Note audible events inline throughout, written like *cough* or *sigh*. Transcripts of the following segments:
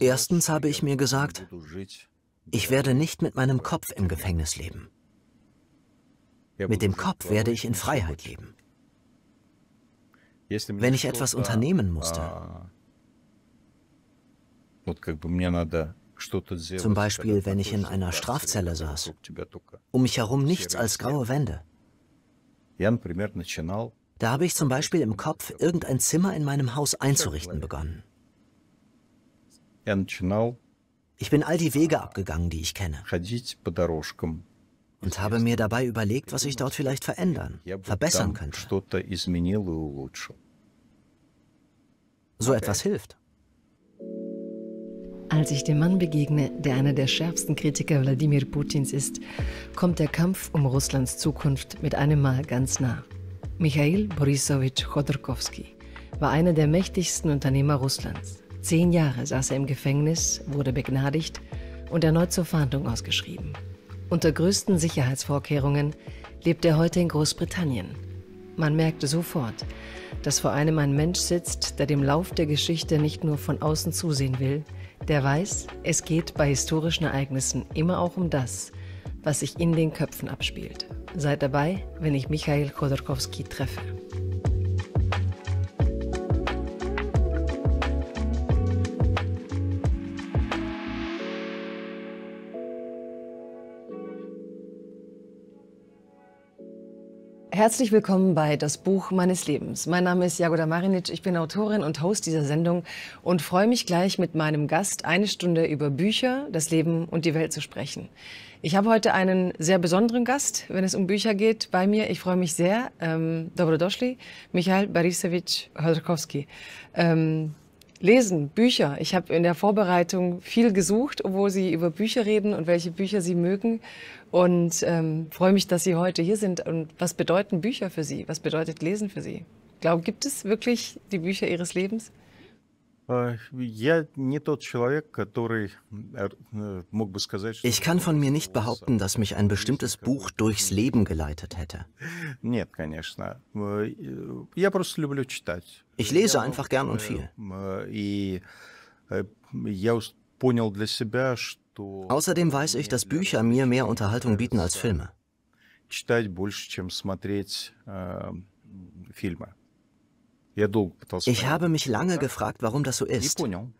Erstens habe ich mir gesagt, ich werde nicht mit meinem Kopf im Gefängnis leben. Mit dem Kopf werde ich in Freiheit leben. Wenn ich etwas unternehmen musste, zum Beispiel, wenn ich in einer Strafzelle saß, um mich herum nichts als graue Wände. Da habe ich zum Beispiel im Kopf irgendein Zimmer in meinem Haus einzurichten begonnen ich bin all die Wege abgegangen, die ich kenne. Und habe mir dabei überlegt, was ich dort vielleicht verändern, verbessern könnte. So etwas hilft. Als ich dem Mann begegne, der einer der schärfsten Kritiker Wladimir Putins ist, kommt der Kampf um Russlands Zukunft mit einem Mal ganz nah. Michail Borisowitsch Chodorkowski war einer der mächtigsten Unternehmer Russlands. Zehn Jahre saß er im Gefängnis, wurde begnadigt und erneut zur Fahndung ausgeschrieben. Unter größten Sicherheitsvorkehrungen lebt er heute in Großbritannien. Man merkte sofort, dass vor einem ein Mensch sitzt, der dem Lauf der Geschichte nicht nur von außen zusehen will, der weiß, es geht bei historischen Ereignissen immer auch um das, was sich in den Köpfen abspielt. Seid dabei, wenn ich Michael Khodorkovsky treffe. Herzlich willkommen bei Das Buch meines Lebens. Mein Name ist Jagoda Marinic, ich bin Autorin und Host dieser Sendung und freue mich gleich mit meinem Gast eine Stunde über Bücher, das Leben und die Welt zu sprechen. Ich habe heute einen sehr besonderen Gast, wenn es um Bücher geht, bei mir. Ich freue mich sehr. Ähm, Dobrodošli, Michael Barisevic Hodorkowski. Ähm, Lesen, Bücher. Ich habe in der Vorbereitung viel gesucht, obwohl Sie über Bücher reden und welche Bücher Sie mögen und ähm, freue mich, dass Sie heute hier sind. Und was bedeuten Bücher für Sie? Was bedeutet Lesen für Sie? Glaube, gibt es wirklich die Bücher Ihres Lebens? Э, э, ich kann von mir nicht behaupten, dass mich ein bestimmtes Buch durchs Leben geleitet hätte. Э, ich lese einfach gern und viel. Außerdem weiß ich, dass Bücher mir mehr Unterhaltung bieten als Filme. Э, ich habe mich lange gefragt, warum das so ist. Und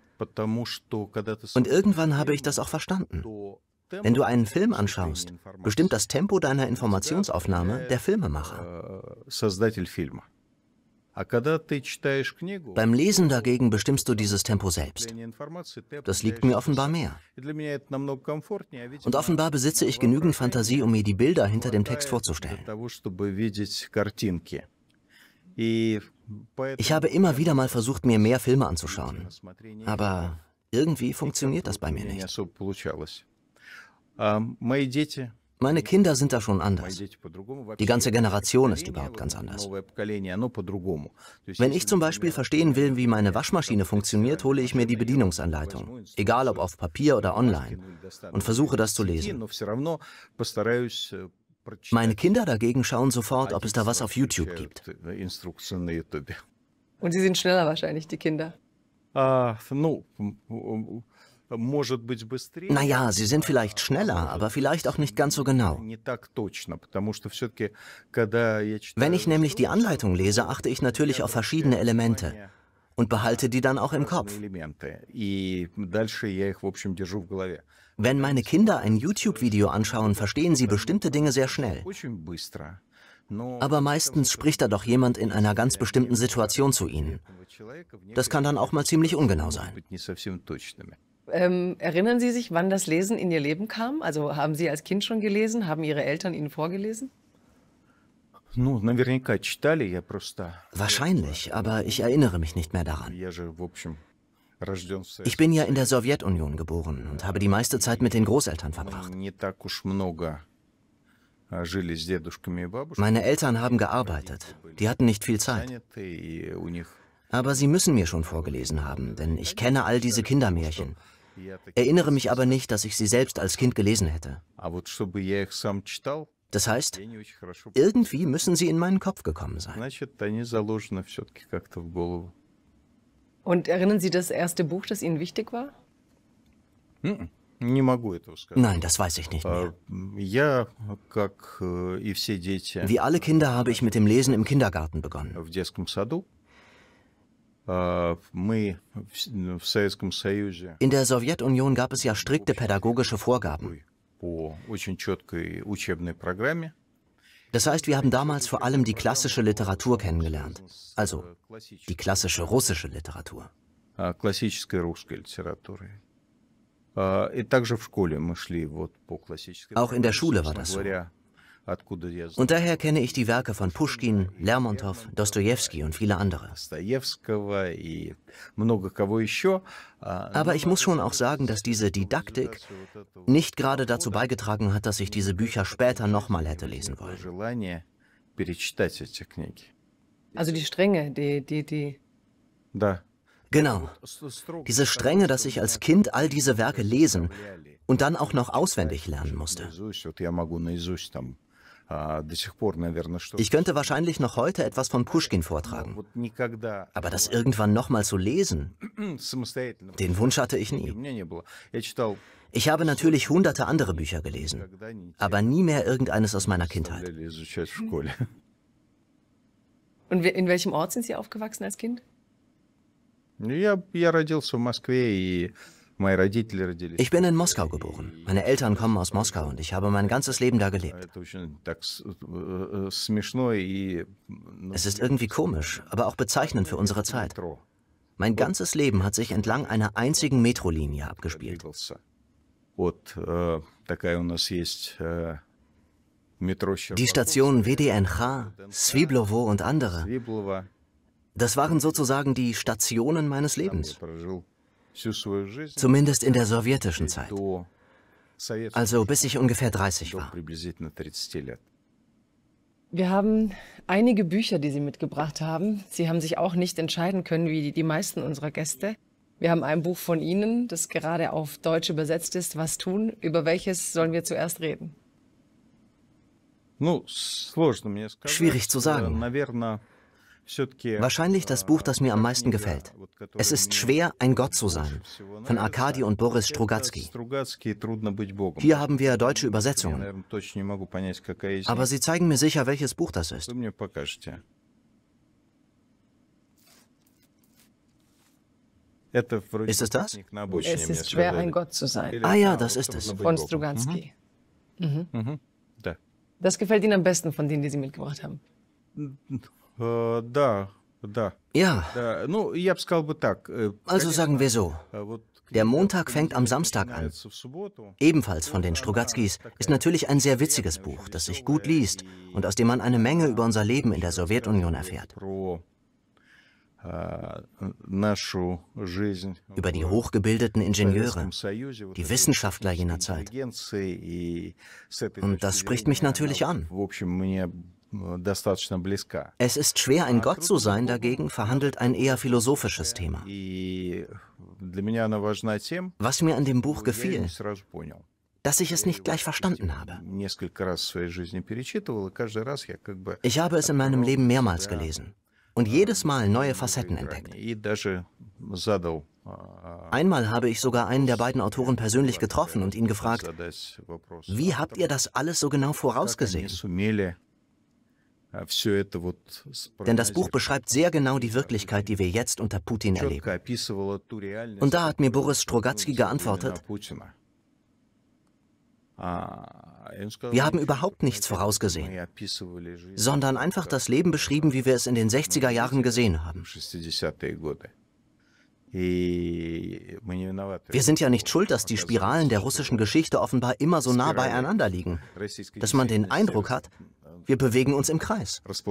irgendwann habe ich das auch verstanden. Wenn du einen Film anschaust, bestimmt das Tempo deiner Informationsaufnahme der Filmemacher. Э, beim Lesen dagegen bestimmst du dieses Tempo selbst. Das liegt mir offenbar mehr. Und offenbar besitze ich genügend Fantasie, um mir die Bilder hinter dem Text vorzustellen. Ich habe immer wieder mal versucht, mir mehr Filme anzuschauen. Aber irgendwie funktioniert das bei mir nicht. Meine Kinder sind da schon anders. Die ganze Generation ist überhaupt ganz anders. Wenn ich zum Beispiel verstehen will, wie meine Waschmaschine funktioniert, hole ich mir die Bedienungsanleitung, egal ob auf Papier oder online, und versuche das zu lesen. Э, meine Kinder dagegen schauen sofort, ob es da was auf YouTube gibt. Э, und sie sind schneller wahrscheinlich, die Kinder. Naja, sie sind vielleicht schneller, aber vielleicht auch nicht ganz so genau. Wenn ich nämlich die Anleitung lese, achte ich natürlich auf verschiedene Elemente und behalte die dann auch im Kopf. Wenn meine Kinder ein YouTube-Video anschauen, verstehen sie bestimmte Dinge sehr schnell. Aber meistens spricht da doch jemand in einer ganz bestimmten Situation zu ihnen. Das kann dann auch mal ziemlich ungenau sein. Ähm, erinnern Sie sich, wann das Lesen in Ihr Leben kam? Also haben Sie als Kind schon gelesen? Haben Ihre Eltern Ihnen vorgelesen? Wahrscheinlich, aber ich erinnere mich nicht mehr daran. Ich bin ja in der Sowjetunion geboren und habe die meiste Zeit mit den Großeltern verbracht. Meine Eltern haben gearbeitet. Die hatten nicht viel Zeit. Aber sie müssen mir schon vorgelesen haben, denn ich kenne all diese Kindermärchen erinnere mich aber nicht, dass ich sie selbst als Kind gelesen hätte. Das heißt, irgendwie müssen sie in meinen Kopf gekommen sein. Und erinnern Sie das erste Buch, das Ihnen wichtig war? Nein, das weiß ich nicht mehr. Э, Wie alle Kinder habe ich mit dem Lesen im Kindergarten begonnen. Äh, in der Sowjetunion gab es ja strikte pädagogische Vorgaben. Das heißt, wir haben damals vor allem die klassische Literatur kennengelernt, also die klassische russische Literatur. Э, э, Auch in der Schule war das so. Und daher kenne ich die Werke von Puschkin, Lermontow, Dostoevsky und viele andere. Aber ich muss schon auch sagen, dass diese Didaktik nicht gerade dazu beigetragen hat, dass ich diese Bücher später nochmal hätte lesen wollen. Also die Strenge, die, die, die. Genau. Diese Strenge, dass ich als Kind all diese Werke lesen und dann auch noch auswendig lernen musste. Ich könnte wahrscheinlich noch heute etwas von Pushkin vortragen. Aber das irgendwann nochmal zu lesen, *clears throat* den Wunsch hatte ich nie. Ich habe natürlich hunderte andere Bücher gelesen, aber nie mehr irgendeines aus meiner Kindheit. Und in welchem Ort sind Sie aufgewachsen als Kind? Я, я родился в Москве и ich bin in Moskau geboren. Meine Eltern kommen aus Moskau und ich habe mein ganzes Leben da gelebt. Э, э, э, es ist irgendwie komisch, aber auch bezeichnend für unsere Zeit. Mein ganzes Leben hat sich entlang einer einzigen Metrolinie abgespielt. Die Stationen WDNH, Sviblovo und andere. Das waren sozusagen die Stationen meines Lebens. Zumindest in der sowjetischen Zeit. Also bis ich ungefähr 30 war. Wir haben einige Bücher, die Sie mitgebracht haben. Sie haben sich auch nicht entscheiden können, wie die meisten unserer Gäste. Wir haben ein Buch von Ihnen, das gerade auf Deutsch übersetzt ist, Was tun? Über welches sollen wir zuerst reden? Schwierig zu sagen. Э, Wahrscheinlich das Buch, das mir am э, meisten gefällt. Es ist schwer, ein Gott zu sein, von Arkadi und Boris э, Strugatsky. Hier haben wir deutsche э, Übersetzungen. Aber Sie zeigen mir sicher, welches Buch das ist. Ist es das? Es ist schwer, ein Gott zu sein. Ah ja, das ist es. Von Strugatsky. Mhm. Mhm. Das gefällt Ihnen am besten von denen, die Sie mitgebracht haben. Э, да, да. Ja. Э, also sagen wir so. Э, der Montag fängt am Samstag an. Ebenfalls von den Strugatskis ist natürlich ein sehr witziges Buch, das sich gut liest und aus dem man eine Menge über unser Leben in der Sowjetunion erfährt. Über die hochgebildeten Ingenieure, die Wissenschaftler jener Zeit. Und das spricht mich natürlich an. Es ist schwer, ein Gott zu sein, dagegen verhandelt ein eher philosophisches Thema. Was mir an dem Buch gefiel, dass ich es nicht gleich verstanden habe. Ich habe es in meinem Leben mehrmals gelesen und jedes Mal neue Facetten entdeckt. Einmal habe ich sogar einen der beiden Autoren persönlich getroffen und ihn gefragt, wie habt ihr das alles so genau vorausgesehen? Denn das Buch beschreibt sehr genau die Wirklichkeit, die wir jetzt unter Putin erleben. Und da hat mir Boris Strogatzky geantwortet, wir haben überhaupt nichts vorausgesehen, sondern einfach das Leben beschrieben, wie wir es in den 60er Jahren gesehen haben. Wir sind ja nicht schuld, dass die Spiralen der russischen Geschichte offenbar immer so nah beieinander liegen, dass man den Eindruck hat, wir bewegen uns im Kreis. Und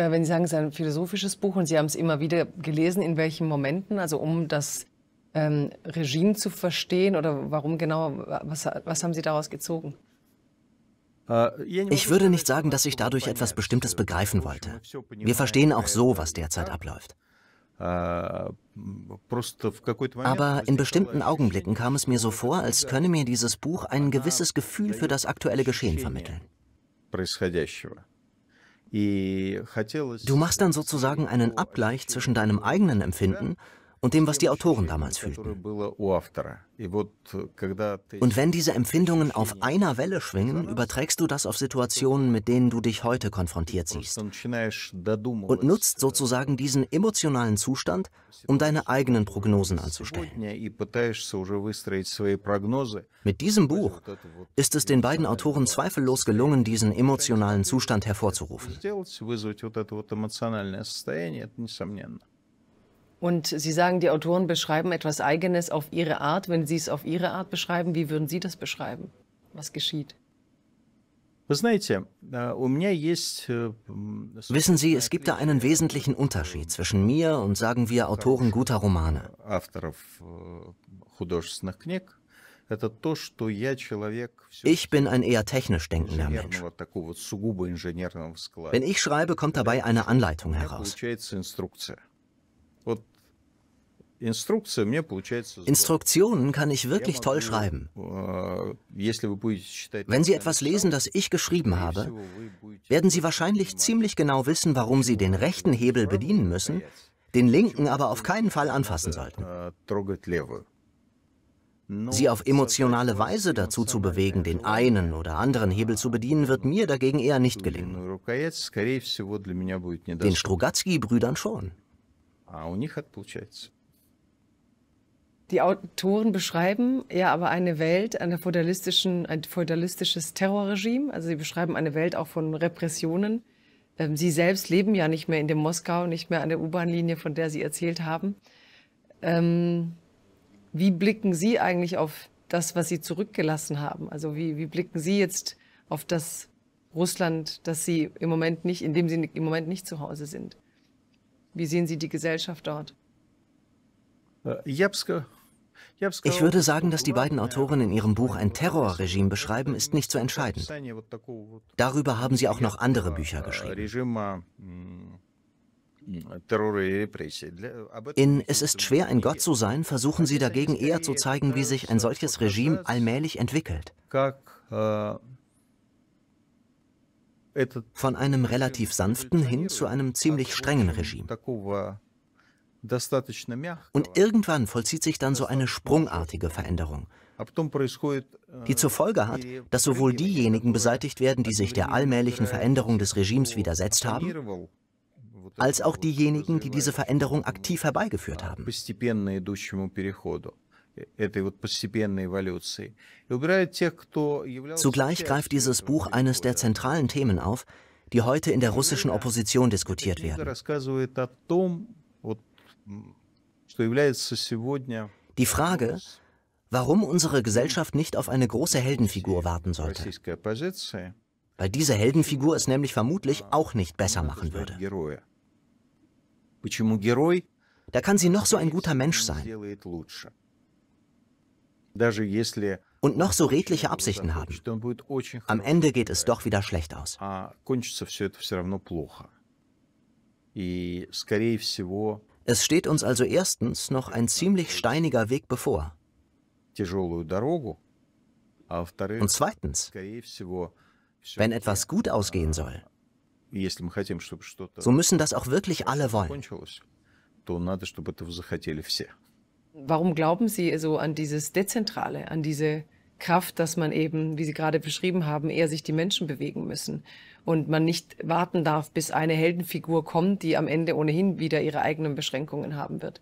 äh, wenn Sie sagen, es ist ein philosophisches Buch und Sie haben es immer wieder gelesen, in welchen Momenten, also um das ähm, Regime zu verstehen oder warum genau, was, was haben Sie daraus gezogen? Ich würde nicht sagen, dass ich dadurch etwas Bestimmtes begreifen wollte. Wir verstehen auch so, was derzeit abläuft. Aber in bestimmten Augenblicken kam es mir so vor, als könne mir dieses Buch ein gewisses Gefühl für das aktuelle Geschehen vermitteln. Du machst dann sozusagen einen Abgleich zwischen deinem eigenen Empfinden und dem, was die Autoren damals fühlten. Und wenn diese Empfindungen auf einer Welle schwingen, überträgst du das auf Situationen, mit denen du dich heute konfrontiert siehst. Und nutzt sozusagen diesen emotionalen Zustand, um deine eigenen Prognosen anzustellen. Mit diesem Buch ist es den beiden Autoren zweifellos gelungen, diesen emotionalen Zustand hervorzurufen. Und Sie sagen, die Autoren beschreiben etwas Eigenes auf ihre Art. Wenn Sie es auf ihre Art beschreiben, wie würden Sie das beschreiben? Was geschieht? Э, э, Wissen Sie, es gibt da einen wesentlichen Unterschied zwischen mir und, sagen wir, Autoren guter Romane. Э, ich bin ein eher technisch denkender Mensch. Wenn ich schreibe, kommt dabei eine Anleitung heraus. Instruktionen kann ich wirklich toll schreiben. Wenn Sie etwas lesen, das ich geschrieben habe, werden Sie wahrscheinlich ziemlich genau wissen, warum Sie den rechten Hebel bedienen müssen, den linken aber auf keinen Fall anfassen sollten. Sie auf emotionale Weise dazu zu bewegen, den einen oder anderen Hebel zu bedienen, wird mir dagegen eher nicht gelingen. Den strugatsky brüdern schon die Autoren beschreiben ja aber eine Welt, eine feudalistischen, ein feudalistisches Terrorregime. Also sie beschreiben eine Welt auch von Repressionen. Ähm, sie selbst leben ja nicht mehr in dem Moskau, nicht mehr an der U-Bahn-Linie, von der Sie erzählt haben. Ähm, wie blicken Sie eigentlich auf das, was Sie zurückgelassen haben? Also wie, wie blicken Sie jetzt auf das Russland, das Sie im Moment nicht, in dem Sie im Moment nicht zu Hause sind? Wie sehen Sie die Gesellschaft dort? Я б сказал, ich würde sagen, dass die beiden Autoren in ihrem Buch ein Terrorregime beschreiben, ist nicht so entscheidend. Darüber haben sie auch noch andere Bücher geschrieben. In Es ist schwer, ein Gott zu sein, versuchen sie dagegen eher zu zeigen, wie sich ein solches Regime allmählich entwickelt. Von einem relativ sanften hin zu einem ziemlich strengen Regime. Und irgendwann vollzieht sich dann so eine sprungartige Veränderung, э, die zur Folge hat, dass sowohl diejenigen beseitigt werden, die sich der allmählichen Veränderung des Regimes widersetzt haben, als auch diejenigen, die diese Veränderung aktiv herbeigeführt haben. Э, Zugleich greift dieses Buch eines der zentralen Themen auf, die heute in der russischen Opposition diskutiert werden. Die Frage, warum unsere Gesellschaft nicht auf eine große Heldenfigur warten sollte. Weil diese Heldenfigur es nämlich vermutlich auch nicht besser machen würde. Da kann sie noch so ein guter Mensch sein. Und noch so redliche Absichten haben. Am Ende geht es doch wieder schlecht aus. Es steht uns also erstens noch ein ziemlich steiniger Weg bevor. Und zweitens, wenn etwas gut ausgehen soll, so müssen das auch wirklich alle wollen. Warum glauben Sie so an dieses Dezentrale, an diese Kraft, dass man eben, wie Sie gerade beschrieben haben, eher sich die Menschen bewegen müssen? und man nicht warten darf, bis eine Heldenfigur kommt, die am Ende ohnehin wieder ihre eigenen Beschränkungen haben wird.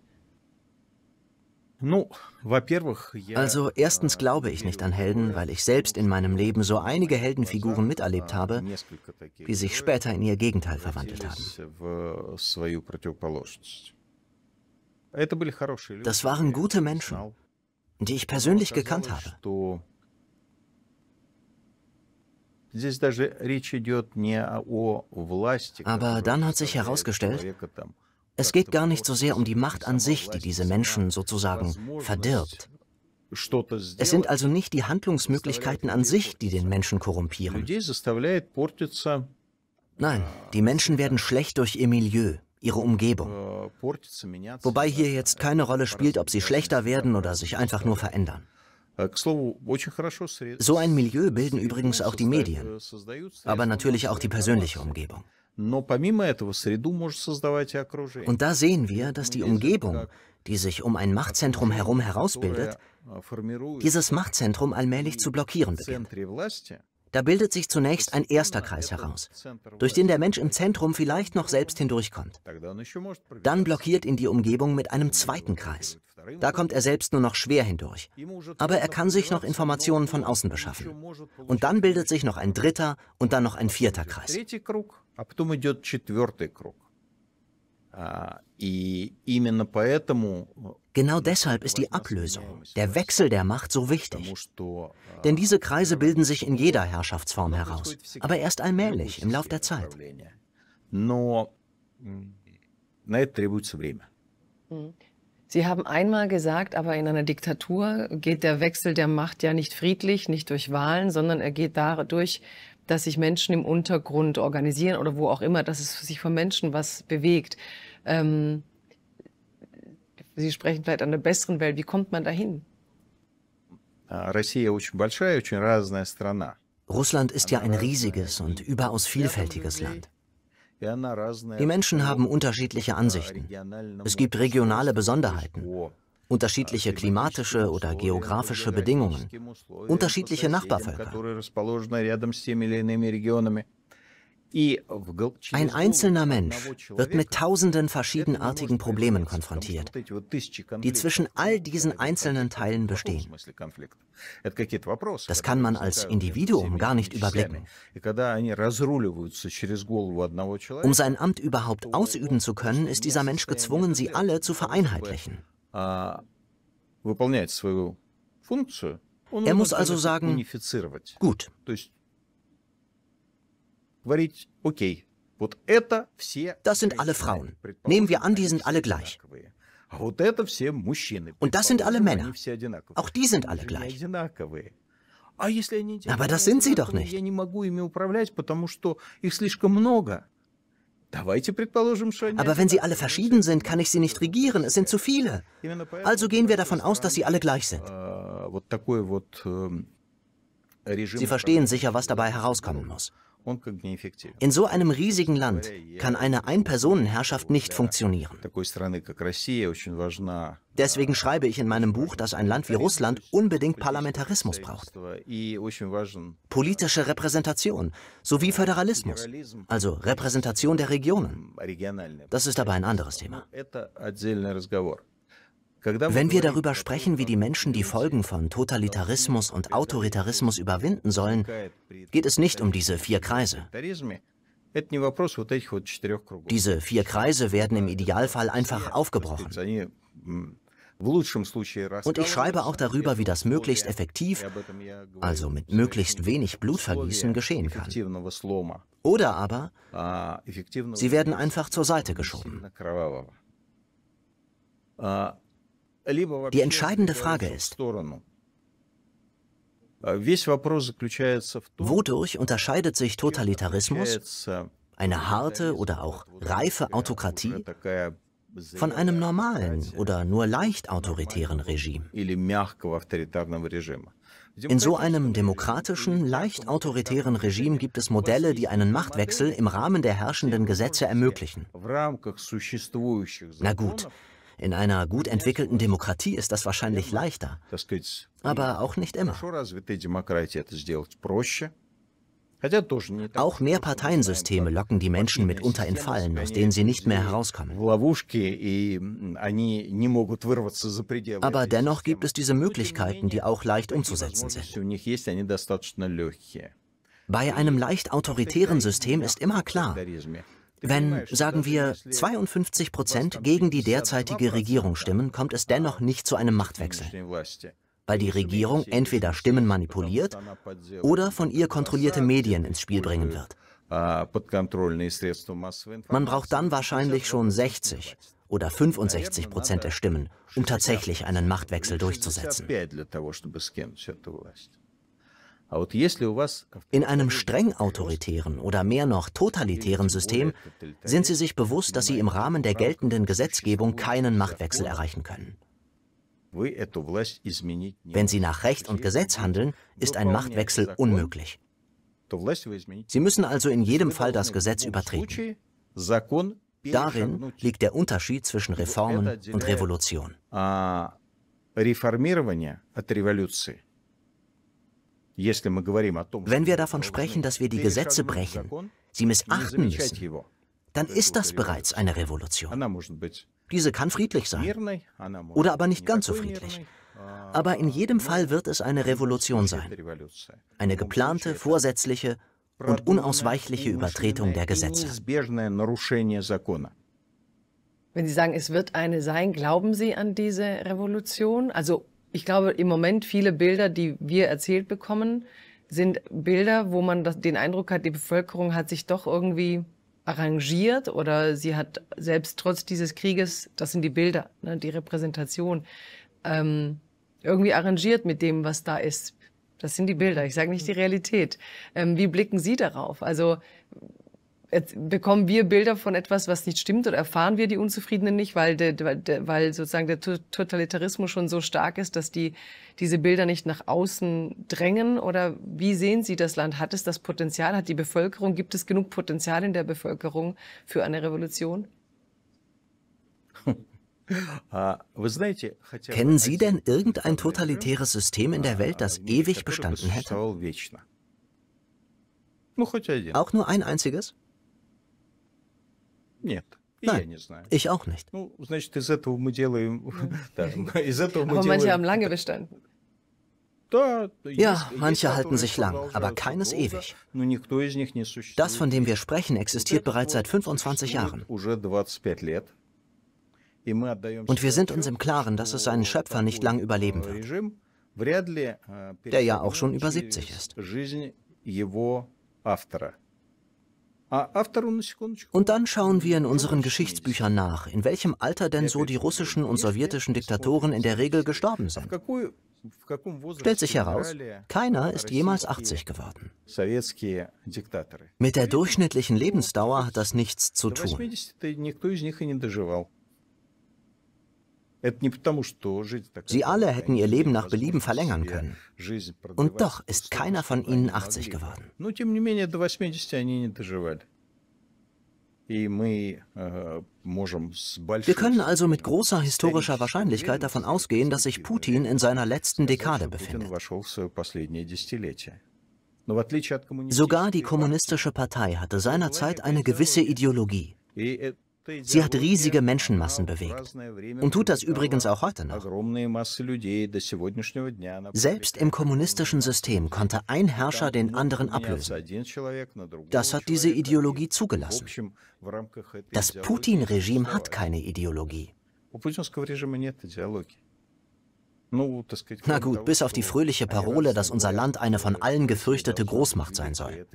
Also erstens glaube ich nicht an Helden, weil ich selbst in meinem Leben so einige Heldenfiguren miterlebt habe, die sich später in ihr Gegenteil verwandelt haben. Э, das waren gute Menschen, die ich persönlich gekannt habe. Aber dann hat sich herausgestellt, es geht gar nicht so sehr um die Macht an sich, die diese Menschen sozusagen verdirbt. Es sind also nicht die Handlungsmöglichkeiten an sich, die den Menschen korrumpieren. Nein, die Menschen werden schlecht durch ihr Milieu, ihre Umgebung. Э, Wobei hier jetzt keine Rolle spielt, ob sie schlechter werden oder sich einfach nur verändern. Э, so ein Milieu bilden übrigens auch die Medien, э, aber natürlich auch die persönliche Umgebung. Und da sehen wir, dass die Umgebung, die sich um ein Machtzentrum herum herausbildet, dieses Machtzentrum allmählich zu blockieren beginnt. Da bildet sich zunächst ein erster Kreis heraus, durch den der Mensch im Zentrum vielleicht noch selbst hindurchkommt. Dann blockiert ihn die Umgebung mit einem zweiten Kreis. Da kommt er selbst nur noch schwer hindurch. Aber er kann sich noch Informationen von außen beschaffen. Und dann bildet sich noch ein dritter und dann noch ein vierter Kreis. Э, genau deshalb ist die Ablösung, der Wechsel der Macht so wichtig. Denn diese Kreise bilden sich in jeder Herrschaftsform heraus, aber erst allmählich im Laufe der Zeit. Hm. Sie haben einmal gesagt, aber in einer Diktatur geht der Wechsel der Macht ja nicht friedlich, nicht durch Wahlen, sondern er geht dadurch, dass sich Menschen im Untergrund organisieren oder wo auch immer, dass es sich von Menschen was bewegt. Ähm, Sie sprechen vielleicht an der besseren Welt. Wie kommt man dahin? Äh, Russland ist ja ein riesiges und überaus vielfältiges Land. Die Menschen haben unterschiedliche Ansichten. Es gibt regionale Besonderheiten unterschiedliche klimatische oder geografische Bedingungen, unterschiedliche Nachbarvölker. Ein einzelner Mensch wird mit tausenden verschiedenartigen Problemen konfrontiert, die zwischen all diesen einzelnen Teilen bestehen. Das kann man als Individuum gar nicht überblicken. Um sein Amt überhaupt ausüben zu können, ist dieser Mensch gezwungen, sie alle zu vereinheitlichen. а, выполняет свою функцию, он er muss also sagen, унифицировать. Gut. То есть говорить, окей, вот это все... Das sind alle Frauen. Nehmen wir an, die sind alle gleich. А вот это все мужчины. Und das sind alle Männer. Auch die sind alle gleich. Aber das sind sie doch nicht. Я не могу ими управлять, потому что их слишком много. Aber wenn sie alle verschieden sind, kann ich sie nicht regieren. Es sind zu viele. Also gehen wir davon aus, dass sie alle gleich sind. Sie verstehen sicher, was dabei herauskommen muss. In so einem riesigen Land kann eine Einpersonenherrschaft nicht funktionieren. Deswegen schreibe ich in meinem Buch, dass ein Land wie Russland unbedingt Parlamentarismus braucht. Politische Repräsentation sowie Föderalismus, also Repräsentation der Regionen. Das ist aber ein anderes Thema. Wenn wir darüber sprechen, wie die Menschen die Folgen von Totalitarismus und Autoritarismus überwinden sollen, geht es nicht um diese vier Kreise. Diese vier Kreise werden im э, Idealfall einfach aufgebrochen. Und ich schreibe auch darüber, wie das möglichst effektiv, also mit möglichst wenig Blutvergießen, geschehen kann. Oder aber, sie werden einfach zur Seite geschoben. Die entscheidende Frage ist, wodurch unterscheidet sich Totalitarismus, eine harte oder auch reife Autokratie, von einem normalen oder nur leicht autoritären Regime? In so einem demokratischen, leicht autoritären Regime gibt es Modelle, die einen Machtwechsel im Rahmen der herrschenden Gesetze ermöglichen. Na gut, in einer gut entwickelten Demokratie ist das wahrscheinlich leichter, aber auch nicht immer. Auch Mehrparteiensysteme locken die Menschen mitunter in Fallen, aus denen sie nicht mehr herauskommen. Aber dennoch gibt es diese Möglichkeiten, die auch leicht umzusetzen sind. Bei einem leicht autoritären System ist immer klar, wenn, sagen wir, 52 Prozent gegen die derzeitige Regierung stimmen, kommt es dennoch nicht zu einem Machtwechsel, weil die Regierung entweder Stimmen manipuliert oder von ihr kontrollierte Medien ins Spiel bringen wird. Man braucht dann wahrscheinlich schon 60 oder 65 Prozent der Stimmen, um tatsächlich einen Machtwechsel durchzusetzen. In einem streng autoritären oder mehr noch totalitären System sind sie sich bewusst, dass sie im Rahmen der geltenden Gesetzgebung keinen Machtwechsel erreichen können. Wenn sie nach Recht und Gesetz handeln, ist ein Machtwechsel unmöglich. Sie müssen also in jedem Fall das Gesetz übertreten. Darin liegt der Unterschied zwischen Reformen und Revolution. Реформирование от революции. Wenn wir davon sprechen, dass wir die Gesetze brechen, sie missachten müssen, dann ist das bereits eine Revolution. Diese kann friedlich sein oder aber nicht ganz so friedlich. Aber in jedem Fall wird es eine Revolution sein. Eine geplante, vorsätzliche und unausweichliche Übertretung der Gesetze. Wenn Sie sagen, es wird eine sein, glauben Sie an diese Revolution? Also ich glaube, im Moment viele Bilder, die wir erzählt bekommen, sind Bilder, wo man das, den Eindruck hat, die Bevölkerung hat sich doch irgendwie arrangiert oder sie hat selbst trotz dieses Krieges, das sind die Bilder, ne, die Repräsentation, ähm, irgendwie arrangiert mit dem, was da ist. Das sind die Bilder, ich sage nicht die Realität. Ähm, wie blicken Sie darauf? Also Jetzt bekommen wir Bilder von etwas, was nicht stimmt oder erfahren wir die Unzufriedenen nicht, weil, de, de, weil sozusagen der Totalitarismus schon so stark ist, dass die, diese Bilder nicht nach außen drängen? Oder wie sehen Sie das Land? Hat es das Potenzial? Hat die Bevölkerung, gibt es genug Potenzial in der Bevölkerung für eine Revolution? *laughs* Ah, Kennen Sie denn irgendein totalitäres System in der Welt, das ewig bestanden hätte? Auch nur ein einziges? Нет. Nein, ich auch nicht. *laughs* Hm. Aber manche haben lange bestanden. Ja, manche halten sich lang, aber keines ewig. Das, von dem wir sprechen, existiert bereits seit 25 Jahren. Und wir sind uns im Klaren, dass es seinen Schöpfer nicht lang überleben wird, der ja auch schon über 70 ist. Ah, und dann schauen wir in unseren Geschichtsbüchern nach, in welchem Alter denn so die russischen und sowjetischen Diktatoren in der Regel gestorben sind. Stellt sich heraus, keiner ist jemals 80 geworden. Mit der durchschnittlichen Lebensdauer hat das nichts zu tun. Sie alle hätten ihr Leben nach Belieben verlängern können. Und doch ist keiner von ihnen 80 geworden. Э, Wir können also mit großer historischer Wahrscheinlichkeit davon ausgehen, dass sich Putin in seiner letzten Dekade befindet. Sogar die Kommunistische Partei hatte seinerzeit eine gewisse Ideologie. Sie hat riesige Menschenmassen bewegt und tut das übrigens auch heute noch. Selbst im kommunistischen System konnte ein Herrscher den anderen ablösen. Das hat diese Ideologie zugelassen. Das Putin-Regime hat keine Ideologie. Na gut, bis auf die fröhliche Parole, dass unser Land eine von allen gefürchtete Großmacht sein soll.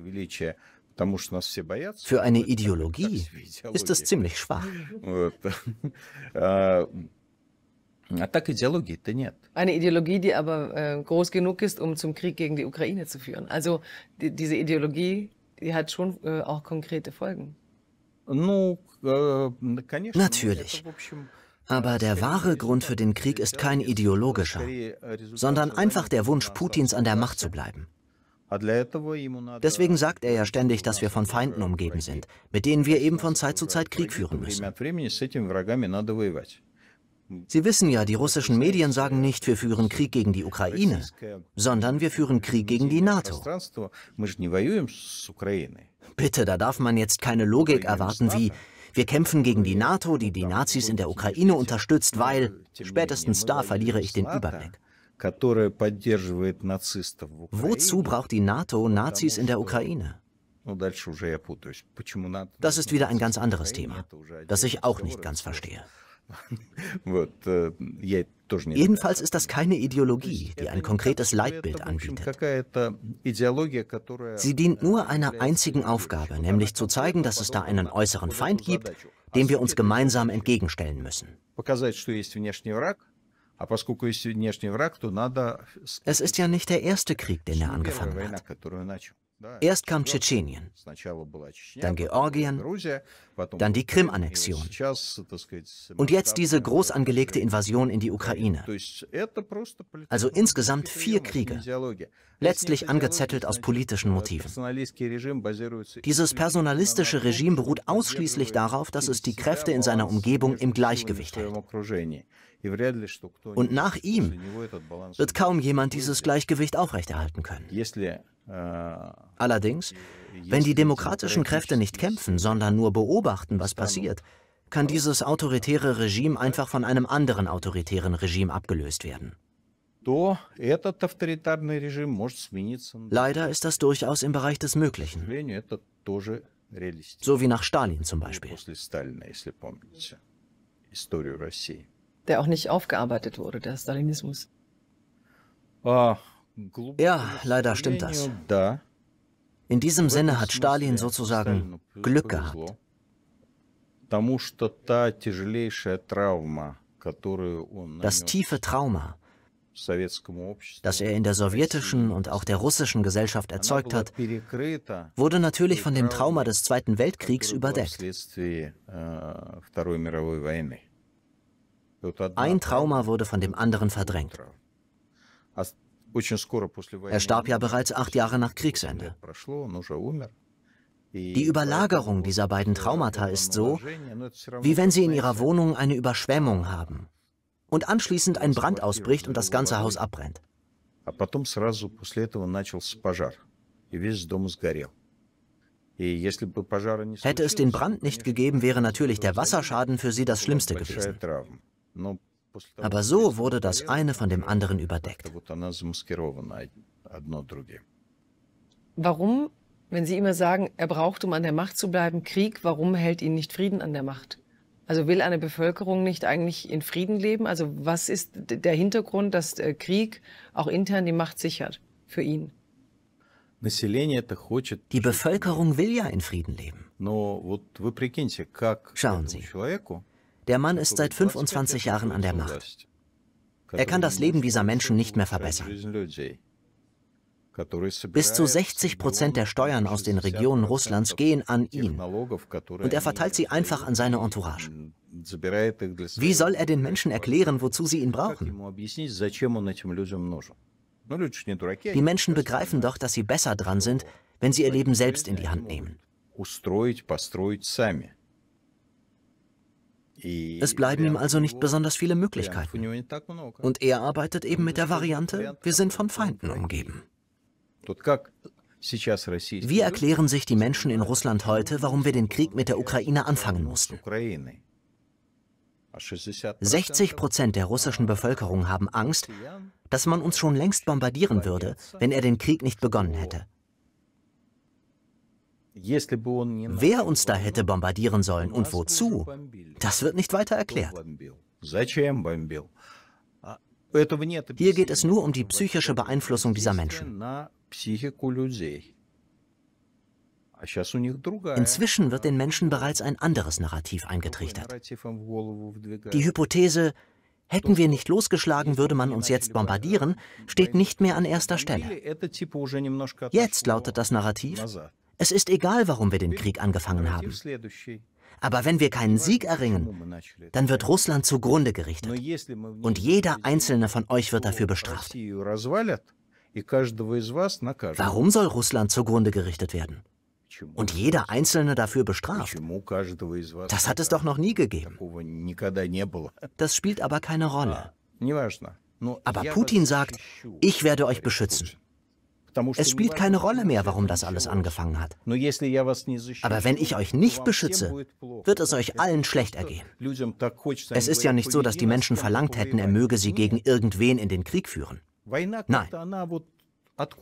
Für eine Ideologie *laughs* ist das ziemlich schwach. *laughs* Eine Ideologie, die aber äh, groß genug ist, um zum Krieg gegen die Ukraine zu führen. Also die, diese Ideologie, die hat schon äh, auch konkrete Folgen. Э, Natürlich. Aber э, der wahre Grund für den Krieg ist kein ideologischer, sondern einfach der Wunsch Putins an der Macht zu bleiben. Deswegen sagt er ja ständig, dass wir von Feinden umgeben sind, mit denen wir eben von Zeit zu Zeit Krieg führen müssen. Sie wissen ja, die russischen Medien sagen nicht, wir führen Krieg gegen die Ukraine, sondern wir führen Krieg gegen die NATO. Bitte, da darf man jetzt keine Logik erwarten wie, wir kämpfen gegen die NATO, die die Nazis in der Ukraine unterstützt, weil, spätestens da verliere ich den Überblick. Wozu braucht die NATO Nazis in der Ukraine? Das ist wieder ein ganz anderes Thema, das ich auch nicht ganz verstehe. *laughs* Э, Jedenfalls ist das keine Ideologie, die ein konkretes Leitbild anbietet. Sie dient nur э, einer einzigen Aufgabe, nämlich zu zeigen, dass es da einen äußeren Feind gibt, dem wir uns gemeinsam entgegenstellen müssen. Es ist ja nicht der erste Krieg, den er angefangen hat. Erst kam Tschetschenien, dann Georgien, dann die Krim-Annexion und jetzt diese groß angelegte Invasion in die Ukraine. Also insgesamt vier Kriege, letztlich angezettelt aus politischen Motiven. Dieses personalistische Regime beruht ausschließlich darauf, dass es die Kräfte in seiner Umgebung im Gleichgewicht hält. Und nach ihm wird kaum jemand dieses Gleichgewicht aufrechterhalten können. Э, Allerdings, wenn die demokratischen Kräfte nicht kämpfen, sondern nur beobachten, was passiert, kann dieses autoritäre Regime einfach von einem anderen autoritären Regime abgelöst werden. Leider ist das durchaus im Bereich des Möglichen. So wie nach Stalin zum Beispiel der auch nicht aufgearbeitet wurde, der Stalinismus. Ah, ja, leider stimmt das. In diesem Sinne hat Stalin sozusagen Glück gehabt. Das tiefe Trauma, das er in der sowjetischen und auch der russischen Gesellschaft erzeugt hat, wurde natürlich von dem Trauma des Zweiten Weltkriegs überdeckt. Ein Trauma wurde von dem anderen verdrängt. Er starb ja bereits acht Jahre nach Kriegsende. Die Überlagerung dieser beiden Traumata ist so, wie wenn sie in ihrer Wohnung eine Überschwemmung haben und anschließend ein Brand ausbricht und das ganze Haus abbrennt. Hätte es den Brand nicht gegeben, wäre natürlich der Wasserschaden für sie das Schlimmste gewesen. Aber so wurde das eine von dem anderen überdeckt. Warum, wenn Sie immer sagen, er braucht, um an der Macht zu bleiben, Krieg, warum hält ihn nicht Frieden an der Macht? Also will eine Bevölkerung nicht eigentlich in Frieden leben? Also was ist der Hintergrund, dass äh, Krieg auch intern die Macht sichert für ihn? Die Bevölkerung will ja in Frieden leben. Schauen Sie, der Mann ist seit 25 Jahren an der Macht. Er kann das Leben dieser Menschen nicht mehr verbessern. Bis zu 60 Prozent der Steuern aus den Regionen Russlands gehen an ihn. Und er verteilt sie einfach an seine Entourage. Wie soll er den Menschen erklären, wozu sie ihn brauchen? Die Menschen begreifen doch, dass sie besser dran sind, wenn sie ihr Leben selbst in die Hand nehmen. Es bleiben ihm also nicht besonders viele Möglichkeiten. Und er arbeitet eben mit der Variante, wir sind von Feinden umgeben. Wie erklären sich die Menschen in Russland heute, warum wir den Krieg mit der Ukraine anfangen mussten? 60 Prozent der russischen Bevölkerung haben Angst, dass man uns schon längst bombardieren würde, wenn er den Krieg nicht begonnen hätte. Wer uns da hätte bombardieren sollen und wozu? Das wird nicht weiter erklärt. Hier geht es nur um die psychische Beeinflussung dieser Menschen. Inzwischen wird den Menschen bereits ein anderes Narrativ eingetrichtert. Die Hypothese, hätten wir nicht losgeschlagen, würde man uns jetzt bombardieren, steht nicht mehr an erster Stelle. Jetzt lautet das Narrativ, es ist egal, warum wir den Krieg angefangen haben. Aber wenn wir keinen Sieg erringen, dann wird Russland zugrunde gerichtet. Und jeder einzelne von euch wird dafür bestraft. Warum soll Russland zugrunde gerichtet werden? Und jeder Einzelne dafür bestraft? Das hat es doch noch nie gegeben. Das spielt aber keine Rolle. Aber Putin sagt, ich werde euch beschützen. Es spielt keine Rolle mehr, warum das alles angefangen hat. Aber wenn ich euch nicht beschütze, wird es euch allen schlecht ergehen. Es ist ja nicht so, dass die Menschen verlangt hätten, er möge sie gegen irgendwen in den Krieg führen. Nein.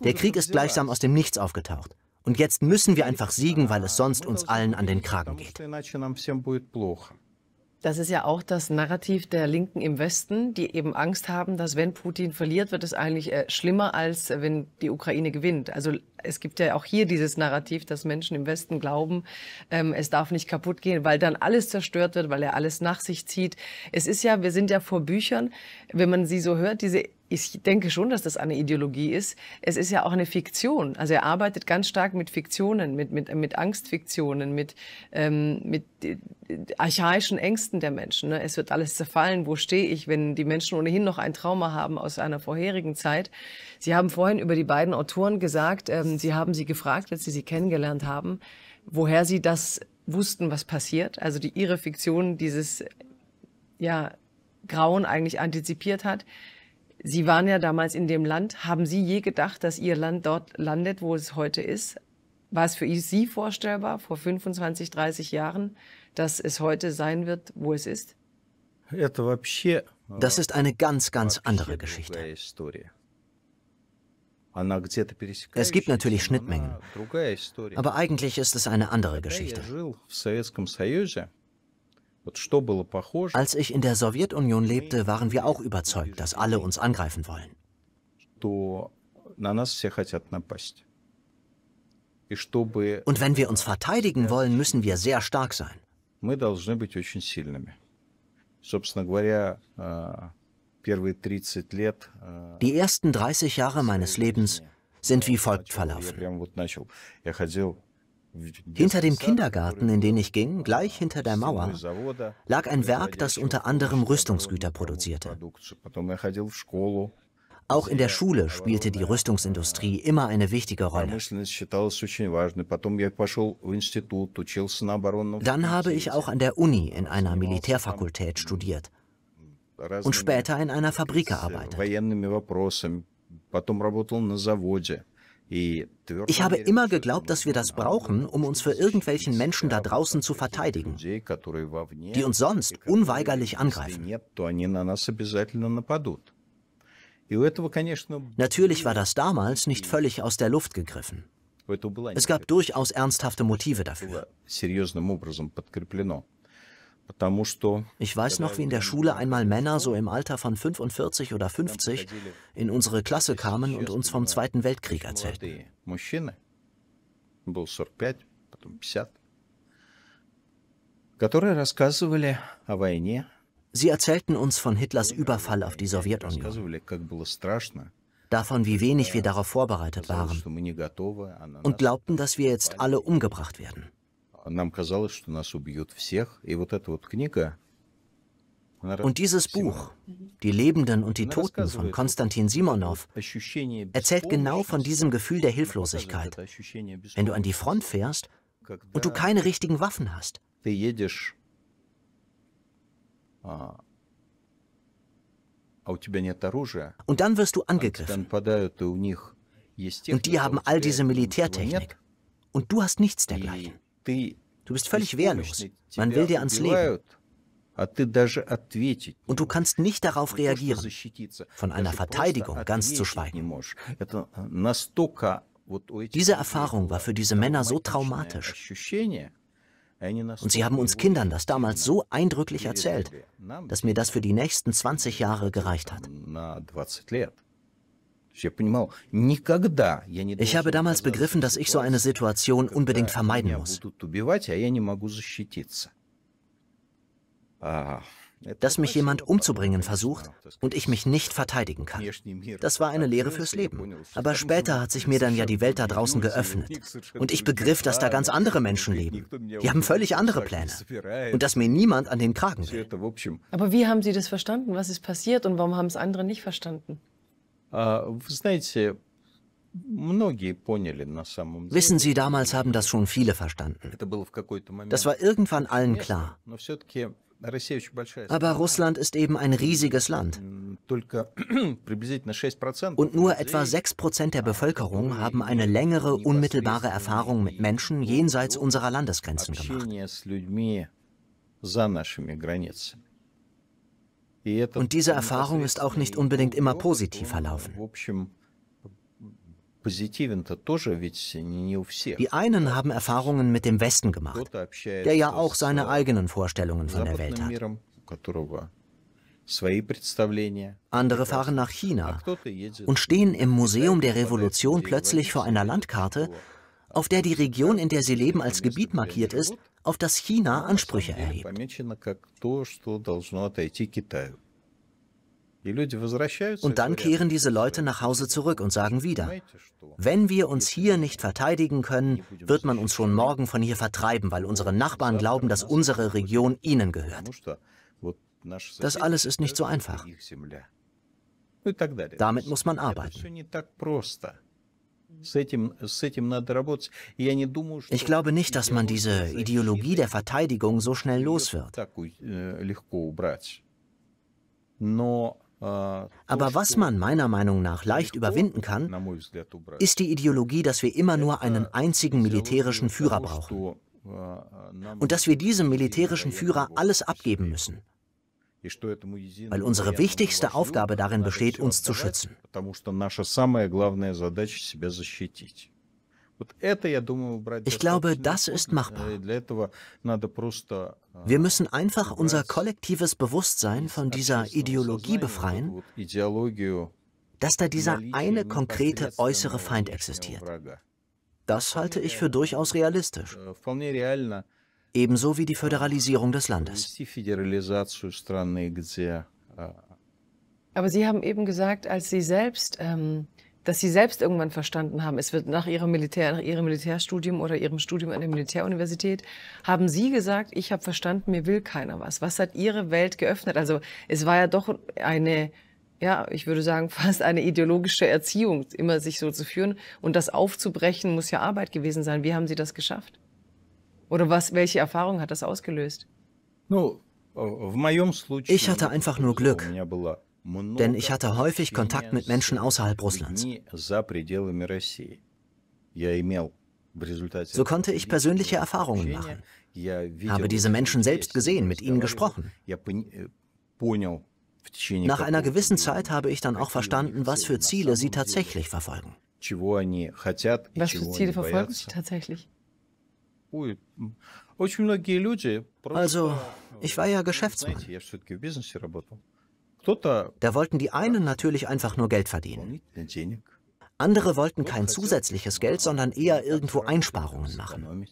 Der Krieg ist gleichsam aus dem Nichts aufgetaucht. Und jetzt müssen wir einfach siegen, weil es sonst uns allen an den Kragen geht. Das ist ja auch das Narrativ der Linken im Westen, die eben Angst haben, dass wenn Putin verliert, wird es eigentlich äh, schlimmer, als äh, wenn die Ukraine gewinnt. Also es gibt ja auch hier dieses Narrativ, dass Menschen im Westen glauben, ähm, es darf nicht kaputt gehen, weil dann alles zerstört wird, weil er alles nach sich zieht. Es ist ja, wir sind ja vor Büchern, wenn man sie so hört, diese ich denke schon, dass das eine Ideologie ist. Es ist ja auch eine Fiktion. Also er arbeitet ganz stark mit Fiktionen, mit, mit, mit Angstfiktionen, mit, ähm, mit äh, archaischen Ängsten der Menschen. Ne? Es wird alles zerfallen. Wo stehe ich, wenn die Menschen ohnehin noch ein Trauma haben aus einer vorherigen Zeit? Sie haben vorhin über die beiden Autoren gesagt, ähm, Sie haben sie gefragt, als Sie sie kennengelernt haben, woher sie das wussten, was passiert. Also die, ihre Fiktion dieses, ja, Grauen eigentlich antizipiert hat. Sie waren ja damals in dem Land. Haben Sie je gedacht, dass Ihr Land dort landet, wo es heute ist? War es für Sie vorstellbar, vor 25, 30 Jahren, dass es heute sein wird, wo es ist? Э, das ist eine ganz, ganz andere Geschichte. Es gibt natürlich Schnittmengen, aber eigentlich ist es eine andere Geschichte. Als ich in der Sowjetunion lebte, waren wir auch überzeugt, dass alle uns angreifen wollen. Und wenn wir uns verteidigen wollen, müssen wir sehr stark sein. Э, э, Die ersten 30 Jahre meines Lebens sind wie folgt verlaufen. Hinter dem Kindergarten, in den ich ging, gleich hinter der Mauer, lag ein Werk, das unter anderem Rüstungsgüter produzierte. Auch in der Schule spielte die Rüstungsindustrie immer eine wichtige Rolle. Dann habe ich auch an der Uni in einer Militärfakultät studiert und später in einer Fabrik gearbeitet. Ich habe immer geglaubt, dass wir das brauchen, um uns vor irgendwelchen Menschen da draußen zu verteidigen, die uns sonst unweigerlich angreifen. Natürlich war das damals nicht völlig aus der Luft gegriffen. Es gab durchaus ernsthafte Motive dafür. Ich weiß noch, wie in der Schule einmal Männer so im Alter von 45 oder 50 in unsere Klasse kamen und uns vom Zweiten Weltkrieg erzählten. Sie erzählten uns von Hitlers Überfall auf die Sowjetunion, davon, wie wenig wir darauf vorbereitet waren und glaubten, dass wir jetzt alle umgebracht werden. Нам казалось, что нас убьют всех. И вот эта вот книга, und dieses Buch, Die Lebenden und die Toten von Konstantin Simonov, erzählt genau von diesem Gefühl der Hilflosigkeit. Wenn du an die Front fährst und du keine richtigen Waffen hast. Und dann wirst du angegriffen. Und die haben all diese Militärtechnik. Und du hast nichts dergleichen. Du bist völlig wehrlos. Man will dir ans Leben. Und du kannst nicht darauf reagieren, von einer Verteidigung ganz zu schweigen. Э, diese Erfahrung war für diese Männer so traumatisch. Und sie haben uns Kindern das damals so eindrücklich erzählt, dass mir das für die nächsten 20 Jahre gereicht hat. Ich habe damals begriffen, dass ich so eine Situation unbedingt vermeiden muss. Dass mich jemand umzubringen versucht und ich mich nicht verteidigen kann. Das war eine Lehre fürs Leben. Aber später hat sich mir dann ja die Welt da draußen geöffnet. Und ich begriff, dass da ganz andere Menschen leben. Die haben völlig andere Pläne. Und dass mir niemand an den Kragen will. Aber wie haben Sie das verstanden? Was ist passiert und warum haben es andere nicht verstanden? Wissen Sie, damals haben das schon viele verstanden. Das war irgendwann allen klar. Aber Russland ist eben ein riesiges Land. *clears throat* Und nur etwa 6% der Bevölkerung haben eine längere, unmittelbare Erfahrung mit Menschen jenseits unserer Landesgrenzen gemacht. Und diese Erfahrung ist auch nicht unbedingt immer positiv verlaufen. Äh, die einen haben Erfahrungen mit dem Westen gemacht, der ja auch seine э, eigenen Vorstellungen von der Welt hat. Andere fahren nach China und stehen im Museum der Revolution plötzlich vor einer Landkarte, auf der die Region, in der sie leben, als Gebiet markiert ist, auf das China Ansprüche erhebt. Und dann kehren diese Leute nach Hause zurück und sagen wieder, wenn wir uns hier nicht verteidigen können, wird man uns schon morgen von hier vertreiben, weil unsere Nachbarn glauben, dass unsere Region ihnen gehört. Das alles ist nicht so einfach. Damit muss man arbeiten. Ich glaube nicht, dass man diese Ideologie der Verteidigung so schnell los wird. Э, Aber was man meiner Meinung nach leicht überwinden kann, ist die Ideologie, dass wir immer nur einen einzigen militärischen Führer brauchen. Und dass wir diesem militärischen Führer alles abgeben müssen weil unsere wichtigste Aufgabe darin besteht, uns zu schützen. Ich glaube, das ist machbar. Э, э, Wir müssen einfach unser kollektives Bewusstsein von dieser Ideologie befreien, dass da dieser eine konkrete äußere Feind existiert. Das halte ich für durchaus realistisch. Э, ebenso wie die Föderalisierung des Landes. Aber Sie haben eben gesagt, als Sie selbst, ähm, dass Sie selbst irgendwann verstanden haben, es wird nach Ihrem, Militär, nach Ihrem Militärstudium oder Ihrem Studium an der Militäruniversität, haben Sie gesagt, ich habe verstanden, mir will keiner was. Was hat Ihre Welt geöffnet? Also es war ja doch eine, ja, ich würde sagen, *laughs* fast eine ideologische Erziehung, immer sich so zu führen. Und das aufzubrechen, muss ja Arbeit gewesen sein. Wie haben Sie das geschafft? Oder was, welche Erfahrung hat das ausgelöst? Э, ich hatte einfach nur Glück, denn ich hatte häufig Kontakt mit Menschen außerhalb Russlands. So konnte ich persönliche Erfahrungen machen, habe diese Menschen selbst gesehen, mit ihnen gesprochen. Э, Nach einer gewissen Zeit habe ich dann auch verstanden, was für Ziele sie tatsächlich verfolgen. Was für Ziele verfolgen sie tatsächlich? Also, ich war ja Geschäftsmann. Da wollten die einen natürlich einfach nur Geld verdienen. Andere wollten kein zusätzliches Geld, sondern eher irgendwo Einsparungen machen.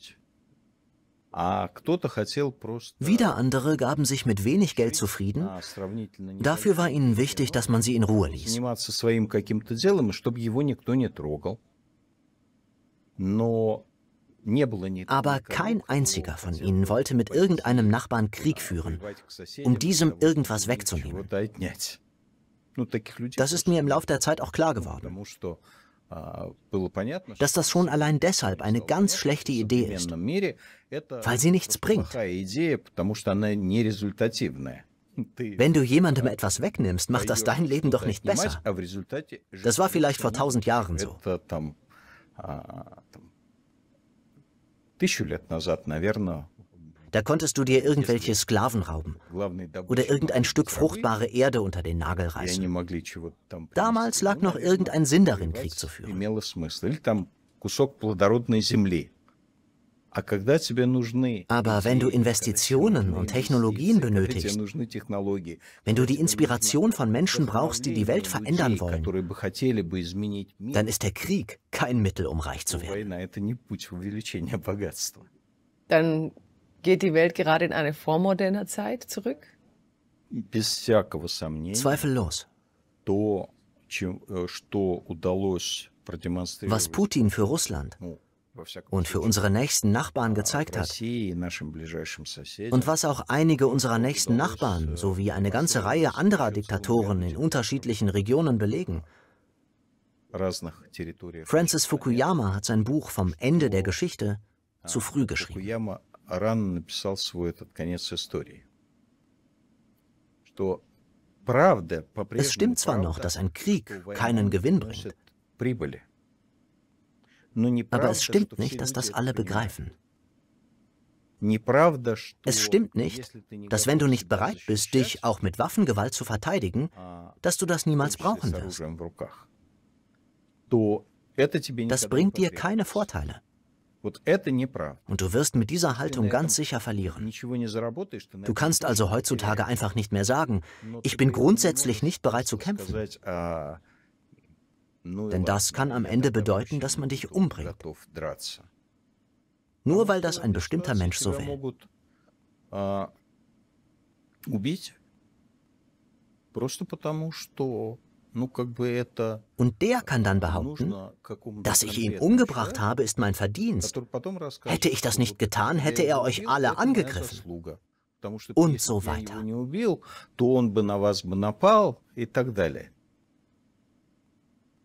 Wieder andere gaben sich mit wenig Geld zufrieden. Dafür war ihnen wichtig, dass man sie in Ruhe ließ. Aber kein einziger von ihnen wollte mit irgendeinem Nachbarn Krieg führen, um diesem irgendwas wegzunehmen. Das ist mir im Laufe der Zeit auch klar geworden. Dass das schon allein deshalb eine ganz schlechte Idee ist, weil sie nichts bringt. *laughs* Wenn du jemandem etwas wegnimmst, macht das dein Leben doch nicht besser. Das war vielleicht vor tausend Jahren so. Тысячу лет назад, наверное, da konntest du dir irgendwelche Sklaven rauben oder irgendein Stück fruchtbare Erde unter den Nagel reißen. Damals lag noch irgendein Sinn darin, Krieg zu führen. Aber wenn du Investitionen und Technologien benötigst, wenn du die Inspiration von Menschen brauchst, die die Welt verändern wollen, dann ist der Krieg kein Mittel, um reich zu werden. Dann geht die Welt gerade in eine vormoderne Zeit zurück? Zweifellos. Э, Was Putin für Russland und für unsere nächsten Nachbarn gezeigt hat. Und was auch einige unserer nächsten Nachbarn э, sowie eine ganze Reihe anderer Diktatoren in unterschiedlichen Regionen belegen. Francis Fukuyama hat sein Buch vom Ende der Geschichte zu früh geschrieben. Es stimmt zwar noch, dass ein Krieg keinen Gewinn bringt. Aber es stimmt nicht, dass das alle begreifen. Es stimmt nicht, dass wenn du nicht bereit bist, dich auch mit Waffengewalt zu verteidigen, dass du das niemals brauchen wirst. Das bringt dir keine Vorteile. Und du wirst mit dieser Haltung ganz sicher verlieren. Du kannst also heutzutage einfach nicht mehr sagen, ich bin grundsätzlich nicht bereit zu kämpfen. Denn das kann am Ende bedeuten, dass man dich umbringt. Nur weil das ein bestimmter Mensch so will. Äh, Und der kann dann behaupten, dass ich ihn umgebracht habe, ist mein Verdienst. Hätte ich das nicht getan, hätte er euch alle angegriffen. Und so weiter.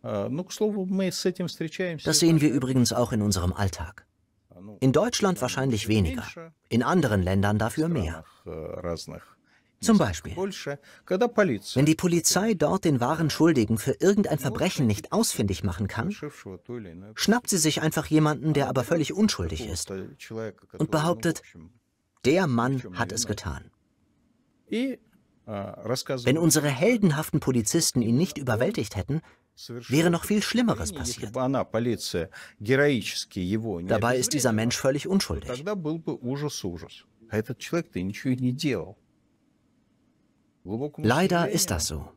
Э, das sehen wir übrigens auch in unserem Alltag. In Deutschland wahrscheinlich weniger, in anderen Ländern dafür mehr. Э, Zum Beispiel, wenn die Polizei dort den wahren Schuldigen für irgendein Verbrechen nicht ausfindig machen kann, schnappt sie sich einfach jemanden, der aber völlig unschuldig ist und behauptet, der Mann hat es getan. Э, wenn unsere heldenhaften Polizisten ihn nicht überwältigt hätten, wäre noch viel Schlimmeres passiert. Dabei ist dieser Mensch völlig unschuldig. Leider ist das so.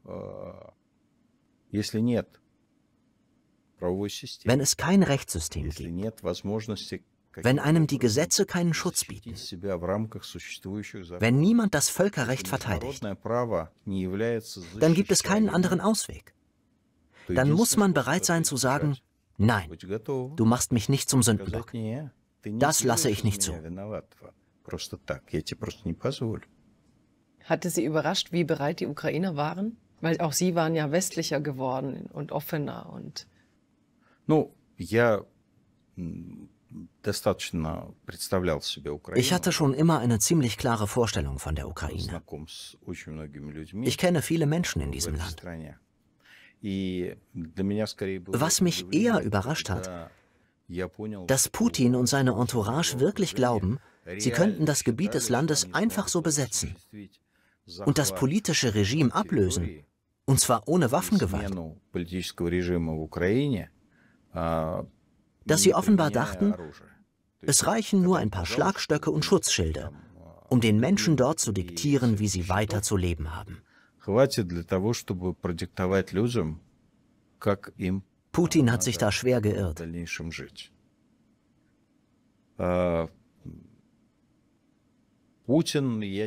Wenn es kein Rechtssystem gibt, wenn einem die Gesetze keinen Schutz bieten, wenn niemand das Völkerrecht verteidigt, dann gibt es keinen anderen Ausweg dann muss man bereit sein zu sagen, nein, du machst mich nicht zum Sündenbock. Das lasse ich nicht zu. Hatte Sie überrascht, wie bereit die Ukrainer waren? Weil auch Sie waren ja westlicher geworden und offener und. ich hatte schon immer eine ziemlich klare Vorstellung von der Ukraine. Ich kenne viele Menschen in diesem Land. Was mich eher überrascht hat, dass Putin und seine Entourage wirklich glauben, sie könnten das Gebiet des Landes einfach so besetzen und das politische Regime ablösen, und zwar ohne Waffengewalt. Dass sie offenbar dachten, es reichen nur ein paar Schlagstöcke und Schutzschilde, um den Menschen dort zu diktieren, wie sie weiter zu leben haben хватит для того, чтобы продиктовать людям, как им Putin hat sich da schwer geirrt.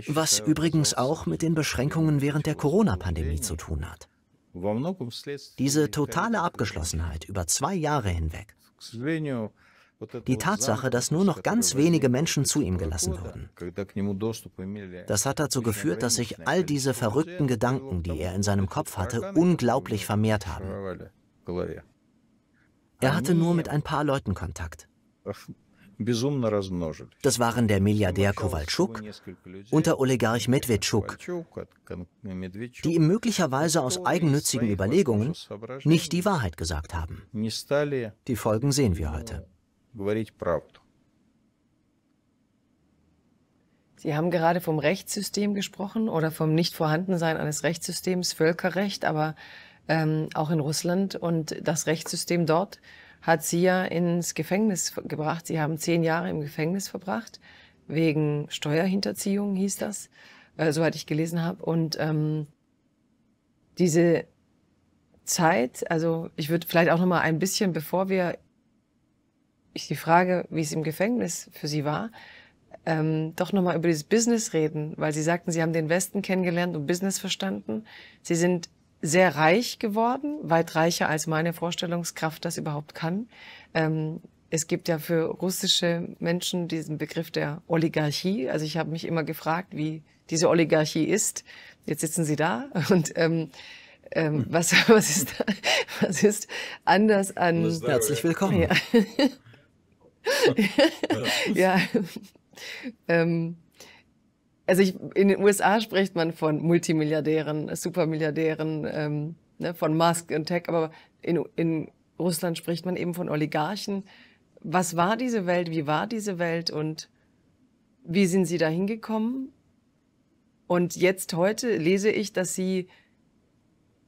Was übrigens auch mit den Beschränkungen während der Corona-Pandemie zu tun hat. Diese totale Abgeschlossenheit über zwei Jahre hinweg die Tatsache, dass nur noch ganz wenige Menschen zu ihm gelassen wurden. Das hat dazu geführt, dass sich all diese verrückten Gedanken, die er in seinem Kopf hatte, unglaublich vermehrt haben. Er hatte nur mit ein paar Leuten Kontakt. Das waren der Milliardär Kowalczuk und der Oligarch Medvedchuk, die ihm möglicherweise aus eigennützigen Überlegungen nicht die Wahrheit gesagt haben. Die Folgen sehen wir heute говорить правду. Sie haben gerade vom Rechtssystem gesprochen oder vom Nichtvorhandensein eines Rechtssystems, Völkerrecht, aber ähm, auch in Russland. Und das Rechtssystem dort hat Sie ja ins Gefängnis gebracht. Sie haben zehn Jahre im Gefängnis verbracht, wegen Steuerhinterziehung hieß das, äh, soweit ich gelesen habe. Und ähm, diese Zeit, also ich würde vielleicht auch noch mal ein bisschen, bevor wir ich die Frage, wie es im Gefängnis für Sie war, ähm, doch nochmal über dieses Business reden, weil Sie sagten, Sie haben den Westen kennengelernt und Business verstanden. Sie sind sehr reich geworden, weit reicher als meine Vorstellungskraft das überhaupt kann. Ähm, es gibt ja für russische Menschen diesen Begriff der Oligarchie. Also ich habe mich immer gefragt, wie diese Oligarchie ist. Jetzt sitzen Sie da und ähm, ähm, hm. was, *laughs* was, ist, was ist anders an... Herzlich willkommen. Ja. *laughs* ja. *laughs* ähm, also ich, in den USA spricht man von Multimilliardären, Supermilliardären, ähm, ne, von Musk und Tech, aber in, in Russland spricht man eben von Oligarchen. Was war diese Welt? Wie war diese Welt? Und wie sind Sie da hingekommen? Und jetzt heute lese ich, dass Sie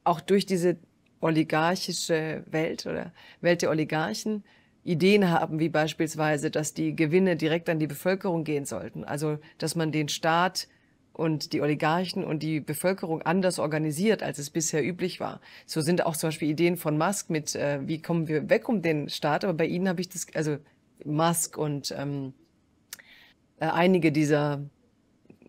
auch durch diese oligarchische Welt oder Welt der Oligarchen Ideen haben, wie beispielsweise, dass die Gewinne direkt an die Bevölkerung gehen sollten. Also, dass man den Staat und die Oligarchen und die Bevölkerung anders organisiert, als es bisher üblich war. So sind auch zum Beispiel Ideen von Musk mit, äh, wie kommen wir weg um den Staat, aber bei Ihnen habe ich das, also Musk und ähm, äh, einige dieser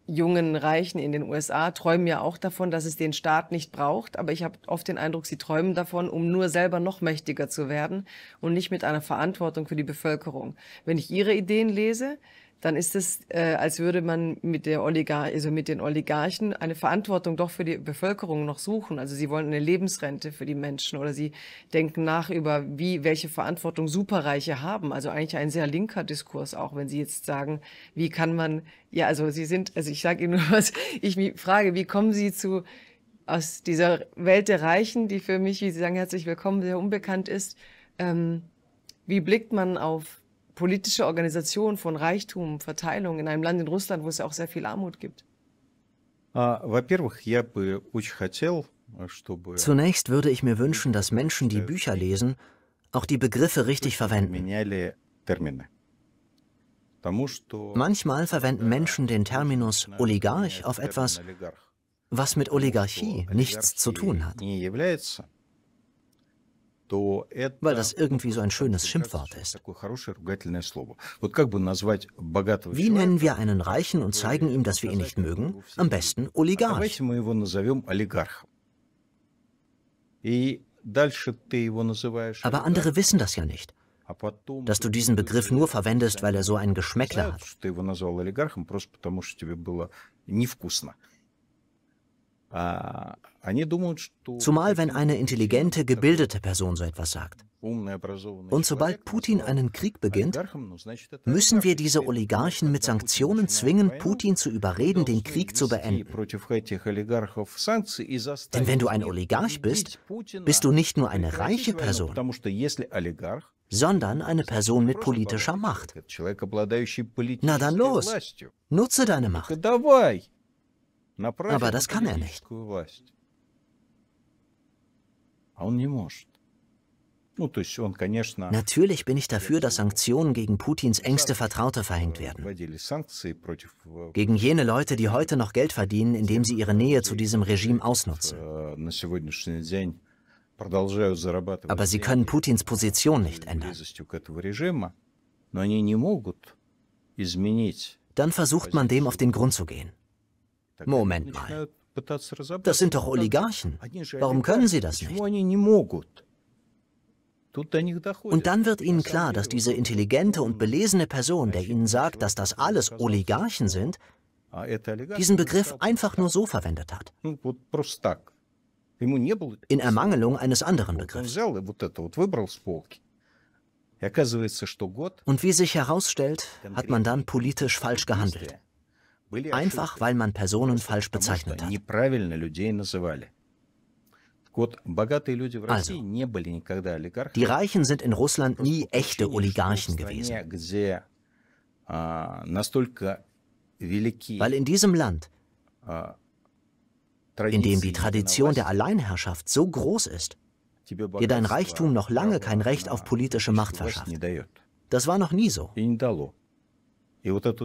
jungen Reichen in den USA träumen ja auch davon, dass es den Staat nicht braucht, aber ich habe oft den Eindruck, sie träumen davon, um nur selber noch mächtiger zu werden und nicht mit einer Verantwortung für die Bevölkerung. Wenn ich ihre Ideen lese, dann ist es, äh, als würde man mit der Oligar also mit den Oligarchen eine Verantwortung doch für die Bevölkerung noch suchen. Also sie wollen eine Lebensrente für die Menschen oder sie denken nach über wie, welche Verantwortung Superreiche haben. Also eigentlich ein sehr linker Diskurs auch, wenn sie jetzt sagen, wie kann man, ja, also sie sind, also ich sage Ihnen nur *laughs* was, ich mich frage, wie kommen Sie zu, aus dieser Welt der Reichen, die für mich, wie Sie sagen, herzlich willkommen, sehr unbekannt ist, ähm, wie blickt man auf politische Organisation von Reichtum, Verteilung in einem Land in Russland, wo es ja auch sehr viel Armut gibt? Zunächst würde ich mir wünschen, dass Menschen, die Bücher lesen, auch die Begriffe richtig verwenden. Manchmal verwenden Menschen den Terminus Oligarch auf etwas, was mit Oligarchie nichts zu tun hat weil das irgendwie so ein schönes Schimpfwort ist. Wie nennen wir einen Reichen und zeigen ihm, dass wir ihn nicht mögen? Am besten Oligarch. Aber andere wissen das ja nicht, dass du diesen Begriff nur verwendest, weil er so einen Geschmäckler hat. Zumal wenn eine intelligente, gebildete Person so etwas sagt. Und sobald Putin einen Krieg beginnt, müssen wir diese Oligarchen mit Sanktionen zwingen, Putin zu überreden, den Krieg zu beenden. Denn wenn du ein Oligarch bist, bist du nicht nur eine reiche Person, sondern eine Person mit politischer Macht. Na dann los, nutze deine Macht. Aber das kann er nicht. Natürlich bin ich dafür, dass Sanktionen gegen Putins engste Vertraute verhängt werden. Э, gegen jene Leute, die heute noch Geld verdienen, indem sie ihre Nähe zu diesem Regime ausnutzen. Э, Aber sie können Putins Position nicht ändern. Dann versucht man dem auf den Grund zu gehen. Moment mal. Das sind doch Oligarchen. Warum können sie das nicht? Und dann wird ihnen klar, dass diese intelligente und belesene Person, der ihnen sagt, dass das alles Oligarchen sind, diesen Begriff einfach nur so verwendet hat. In Ermangelung eines anderen Begriffs. Und wie sich herausstellt, hat man dann politisch falsch gehandelt. Einfach weil man Personen falsch bezeichnet hat. Also, die Reichen sind in Russland nie echte Oligarchen gewesen. Weil in diesem Land, in dem die Tradition der Alleinherrschaft so groß ist, dir dein Reichtum noch lange kein Recht auf politische Macht verschafft. Das war noch nie so.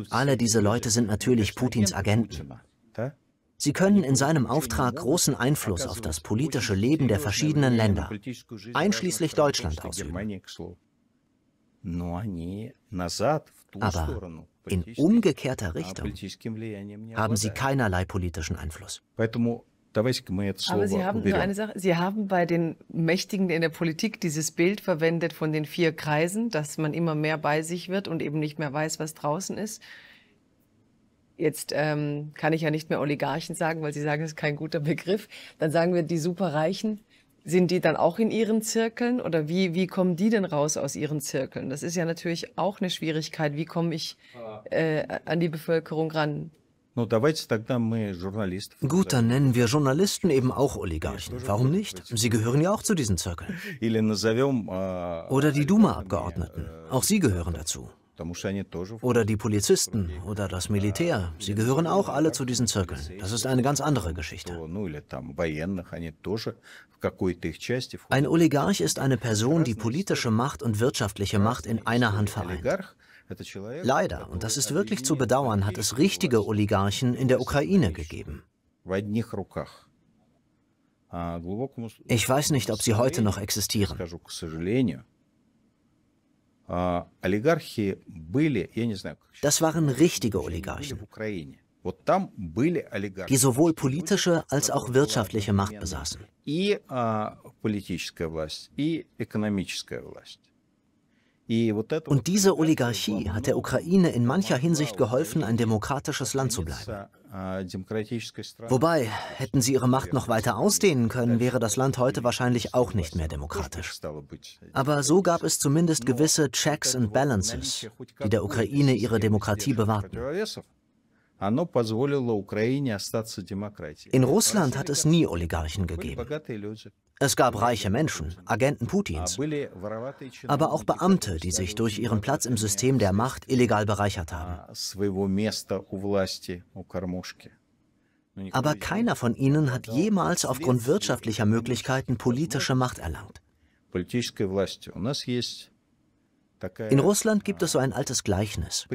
Alle diese Leute sind natürlich Putins Agenten. Sie können in seinem Auftrag großen Einfluss auf das politische Leben der verschiedenen Länder, einschließlich Deutschland, ausüben. Aber in umgekehrter Richtung haben sie keinerlei politischen Einfluss. Da weiß ich mir jetzt Aber Sie haben nur eine Sache. Sie haben bei den Mächtigen in der Politik dieses Bild verwendet von den vier Kreisen, dass man immer mehr bei sich wird und eben nicht mehr weiß, was draußen ist. Jetzt ähm, kann ich ja nicht mehr Oligarchen sagen, weil Sie sagen, das ist kein guter Begriff. Dann sagen wir die Superreichen. Sind die dann auch in ihren Zirkeln oder wie, wie kommen die denn raus aus ihren Zirkeln? Das ist ja natürlich auch eine Schwierigkeit. Wie komme ich ah. äh, an die Bevölkerung ran? Gut, dann nennen wir Journalisten eben auch Oligarchen. Warum nicht? Sie gehören ja auch zu diesen Zirkeln. Oder die Duma-Abgeordneten. Э, auch sie gehören dazu. Oder die Polizisten oder das э, Militär. Sie gehören auch alle zu diesen Zirkeln. Das ist eine ganz andere Geschichte. Ein Oligarch ist eine Person, die politische Macht und wirtschaftliche Macht in einer Hand vereint. Leider, und das ist wirklich zu bedauern, hat es richtige Oligarchen in der Ukraine gegeben. Ich weiß nicht, ob sie heute noch existieren. Das waren richtige Oligarchen, die sowohl politische als auch wirtschaftliche Macht besaßen. Und diese Oligarchie hat der Ukraine in mancher Hinsicht geholfen, ein demokratisches Land zu bleiben. Wobei, hätten sie ihre Macht noch weiter ausdehnen können, wäre das Land heute wahrscheinlich auch nicht mehr demokratisch. Aber so gab es zumindest gewisse Checks and Balances, die der Ukraine ihre Demokratie bewahrten. In Russland hat es nie Oligarchen gegeben. Es gab reiche Menschen, Agenten Putins, aber auch Beamte, die sich durch ihren Platz im System der Macht illegal bereichert haben. Aber keiner von ihnen hat jemals aufgrund wirtschaftlicher Möglichkeiten politische Macht erlangt. In Russland gibt es so ein altes Gleichnis.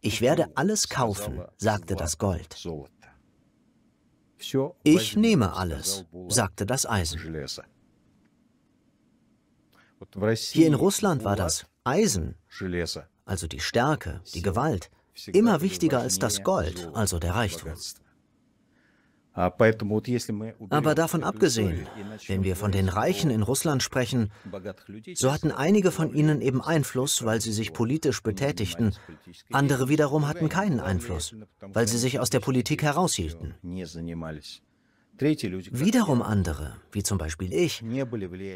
Ich werde alles kaufen, sagte das Gold. Ich nehme alles, sagte das Eisen. Hier in Russland war das Eisen, also die Stärke, die Gewalt, immer wichtiger als das Gold, also der Reichtum. Ah, Aber davon abgesehen, wenn wir von den Reichen in Russland sprechen, so hatten einige von ihnen eben Einfluss, weil sie sich politisch betätigten, andere wiederum hatten keinen Einfluss, weil sie sich aus der Politik heraushielten. Wiederum andere, wie zum Beispiel ich,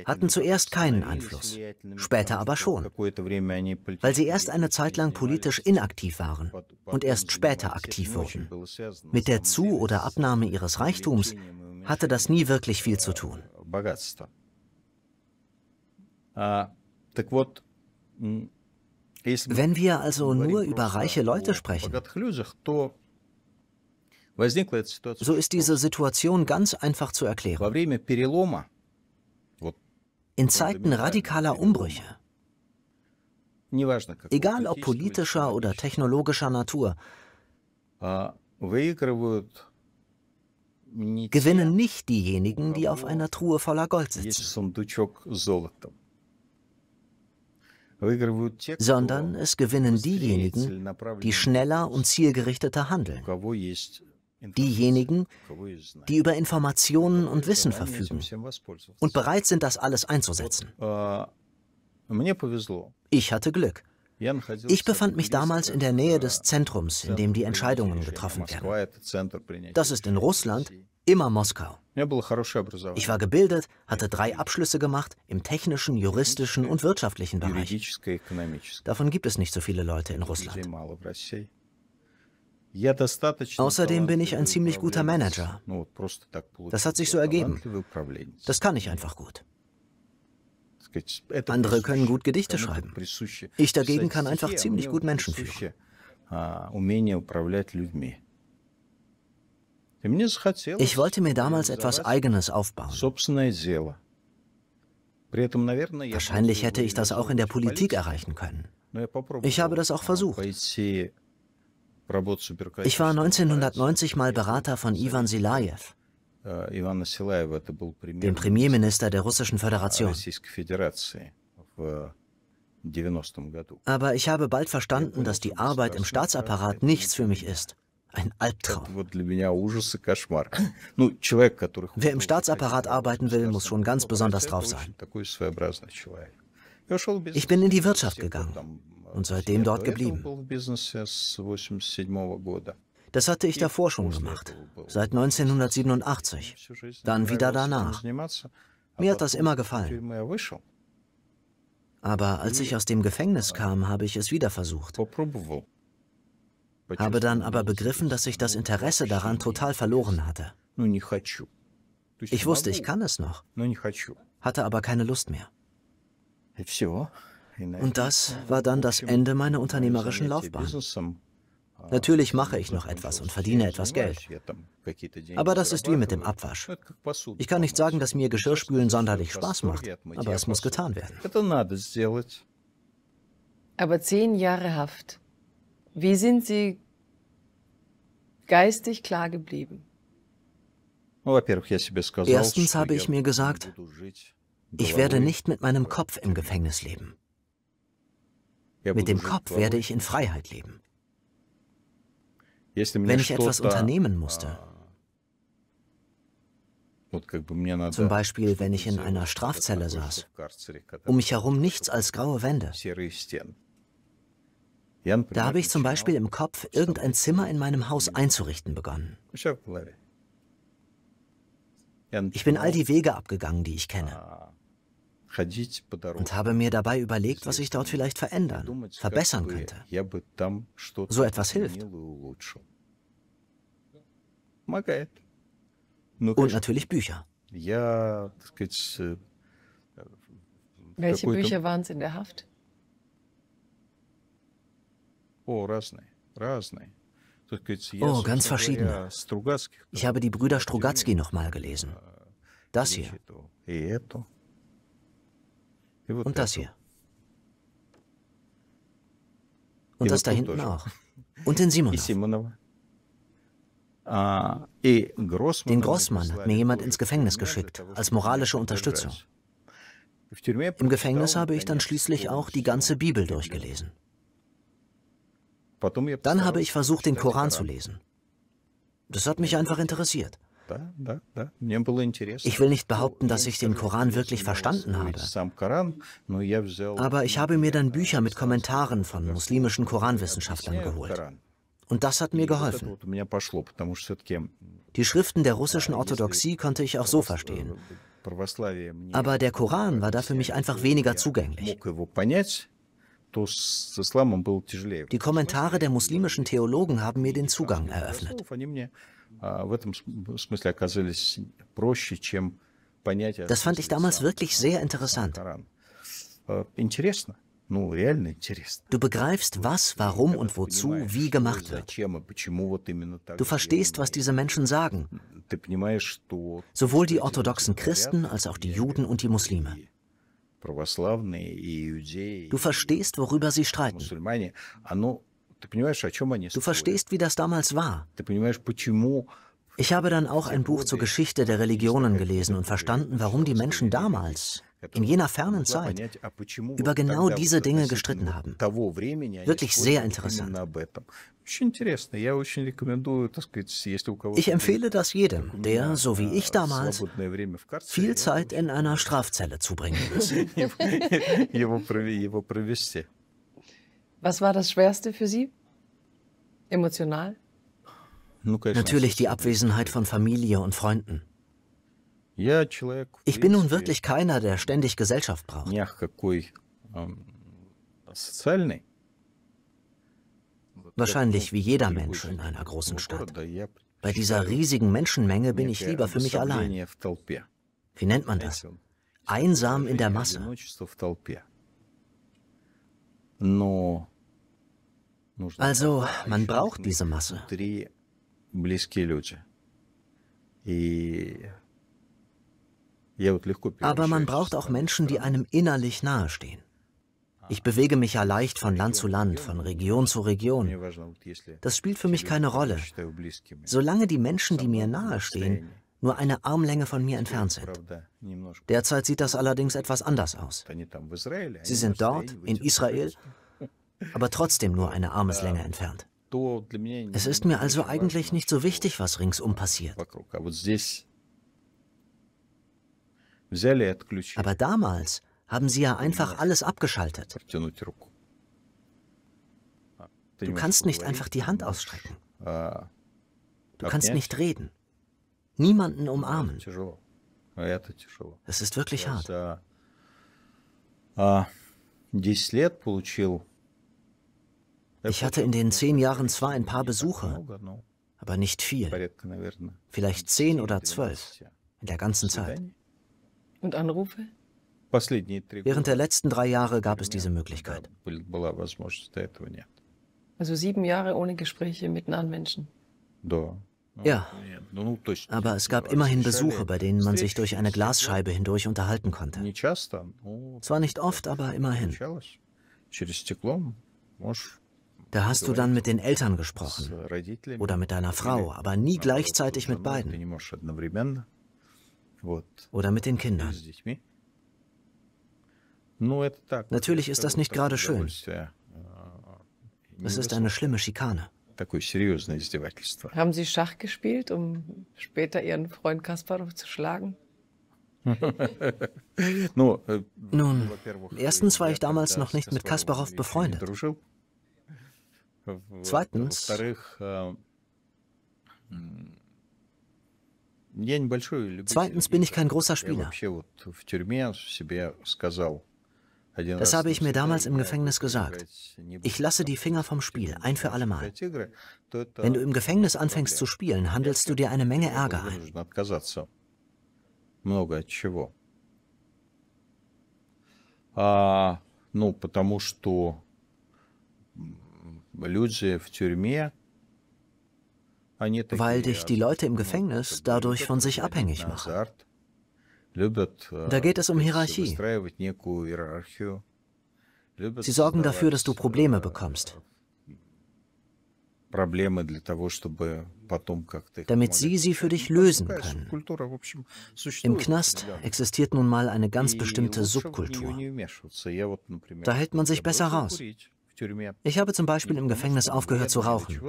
hatten zuerst keinen Einfluss, später aber schon, weil sie erst eine Zeit lang politisch inaktiv waren und erst später aktiv wurden. Mit der Zu- oder Abnahme ihres Reichtums hatte das nie wirklich viel zu tun. Wenn wir also nur über reiche Leute sprechen, so ist diese Situation ganz einfach zu erklären. In Zeiten radikaler Umbrüche, egal ob politischer oder technologischer Natur, gewinnen nicht diejenigen, die auf einer Truhe voller Gold sitzen, sondern es gewinnen diejenigen, die schneller und zielgerichteter handeln diejenigen, die über Informationen und Wissen verfügen und bereit sind, das alles einzusetzen. Ich hatte Glück. Ich befand mich damals in der Nähe des Zentrums, in dem die Entscheidungen getroffen werden. Das ist in Russland immer Moskau. Ich war gebildet, hatte drei Abschlüsse gemacht im technischen, juristischen und wirtschaftlichen Bereich. Davon gibt es nicht so viele Leute in Russland. Außerdem bin ich ein ziemlich guter Manager. Das hat sich so ergeben. Das kann ich einfach gut. Andere können gut Gedichte schreiben. Ich dagegen kann einfach ziemlich gut Menschen führen. Ich wollte mir damals etwas Eigenes aufbauen. Wahrscheinlich hätte ich das auch in der Politik erreichen können. Ich habe das auch versucht. Ich war 1990 mal Berater von Ivan Silajew, э, dem Premierminister der Russischen Föderation. Aber ich habe bald verstanden, dass die Arbeit im Staatsapparat nichts für mich ist. Ein Albtraum. Wer im Staatsapparat arbeiten will, muss schon ganz besonders drauf sein. Ich bin in die Wirtschaft gegangen und seitdem dort geblieben. Das hatte ich davor schon gemacht, seit 1987, dann wieder danach. Mir hat das immer gefallen. Aber als ich aus dem Gefängnis kam, habe ich es wieder versucht. Habe dann aber begriffen, dass ich das Interesse daran total verloren hatte. Ich wusste, ich kann es noch, hatte aber keine Lust mehr. Und das war dann das Ende meiner unternehmerischen Laufbahn. Natürlich mache ich noch etwas und verdiene etwas Geld. Aber das ist wie mit dem Abwasch. Ich kann nicht sagen, dass mir Geschirrspülen sonderlich Spaß macht, aber es muss getan werden. Aber zehn Jahre Haft. Wie sind Sie geistig klar geblieben? Erstens habe ich mir gesagt, ich werde nicht mit meinem Kopf im Gefängnis leben. Mit dem Kopf werde ich in Freiheit leben. Wenn ich etwas unternehmen musste, ah. zum Beispiel, wenn ich in einer Strafzelle saß, um mich herum nichts als graue Wände. Da habe ich zum Beispiel im Kopf irgendein Zimmer in meinem Haus hm. einzurichten begonnen. Ich bin all die Wege abgegangen, die ich kenne. Ah und habe mir dabei überlegt, was ich dort vielleicht verändern, verbessern könnte. So etwas hilft. Und natürlich Bücher. Э, Welche Bücher waren es in der Haft? Oh, ganz verschiedene. Ich habe die Brüder Strugatsky nochmal gelesen. Das hier. Und das hier. Und das da hinten auch. Und den Simonov. Ah, eh, den Grossmann hat mir jemand ins Gefängnis geschickt, als moralische Unterstützung. Im Gefängnis habe ich dann schließlich auch die ganze Bibel durchgelesen. Dann habe ich versucht, den Koran zu lesen. Das hat mich einfach interessiert. Ich will nicht behaupten, dass ich den Koran wirklich verstanden habe. Aber ich habe mir dann Bücher mit Kommentaren von muslimischen Koranwissenschaftlern geholt. Und das hat mir geholfen. Die Schriften der russischen Orthodoxie konnte ich auch so verstehen. Aber der Koran war da für mich einfach weniger zugänglich. Die Kommentare der muslimischen Theologen haben mir den Zugang eröffnet в этом смысле оказались проще, чем понятие... Das fand ich damals wirklich sehr interessant. Интересно. Ну, реально интересно. Du begreifst, was, warum und wozu wie gemacht wird. Du verstehst, was diese Menschen sagen. Sowohl die orthodoxen Christen als auch die Juden und die Muslime. Du verstehst, worüber sie streiten. Du verstehst, wie das damals war. Ich habe dann auch ein Buch zur Geschichte der Religionen gelesen und verstanden, warum die Menschen damals, in jener fernen Zeit, über genau diese Dinge gestritten haben. Wirklich sehr interessant. Ich empfehle das jedem, der, so wie ich damals, viel Zeit in einer Strafzelle zubringen muss. *laughs* Was war das Schwerste für Sie? Emotional? Natürlich die Abwesenheit von Familie und Freunden. Ich bin nun wirklich keiner, der ständig Gesellschaft braucht. Wahrscheinlich wie jeder Mensch in einer großen Stadt. Bei dieser riesigen Menschenmenge bin ich lieber für mich allein. Wie nennt man das? Einsam in der Masse. Но also, man braucht diese Masse. Aber man braucht auch Menschen, die einem innerlich nahestehen. Ich bewege mich ja leicht von Land zu Land, von Region zu Region. Das spielt für mich keine Rolle, solange die Menschen, die mir nahestehen, nur eine Armlänge von mir entfernt sind. Derzeit sieht das allerdings etwas anders aus. Sie sind dort, in Israel, aber trotzdem nur eine Armeslänge entfernt. Es ist mir also eigentlich nicht so wichtig, was ringsum passiert. Aber damals haben sie ja einfach alles abgeschaltet. Ah, du kannst nicht einfach die Hand ausstrecken. Ah. Du kannst nicht reden. Niemanden umarmen. Es ist wirklich hart. 10 лет получил ich hatte in den zehn Jahren zwar ein paar Besucher, aber nicht viel. Vielleicht zehn oder zwölf in der ganzen Zeit. Und Anrufe? Während der letzten drei Jahre gab es diese Möglichkeit. Also sieben Jahre ohne Gespräche mit nahen Menschen. Ja, aber es gab immerhin Besuche, bei denen man sich durch eine Glasscheibe hindurch unterhalten konnte. Zwar nicht oft, aber immerhin. Da hast du dann mit den Eltern gesprochen oder mit deiner Frau, aber nie gleichzeitig mit beiden oder mit den Kindern. Natürlich ist das nicht gerade schön. Es ist eine schlimme Schikane. Haben Sie Schach gespielt, um später Ihren Freund Kasparov zu schlagen? *laughs* Nun, erstens war ich damals noch nicht mit Kasparov befreundet. Zweitens, э, Zweitens bin ich kein großer Spieler. Das habe ich mir damals im Gefängnis gesagt. Ich lasse die Finger vom Spiel, ein für allemal. Wenn du im Gefängnis anfängst zu spielen, handelst du dir eine Menge Ärger ein. А, ну, потому что weil dich die Leute im Gefängnis dadurch von sich abhängig machen. Э, da geht es um Hierarchie. Sie sorgen dafür, dass du Probleme э, bekommst. Damit sie sie für dich lösen können. Im Knast existiert nun mal eine ganz bestimmte Subkultur. Da hält man sich besser raus. Ich habe zum Beispiel im Gefängnis aufgehört zu rauchen,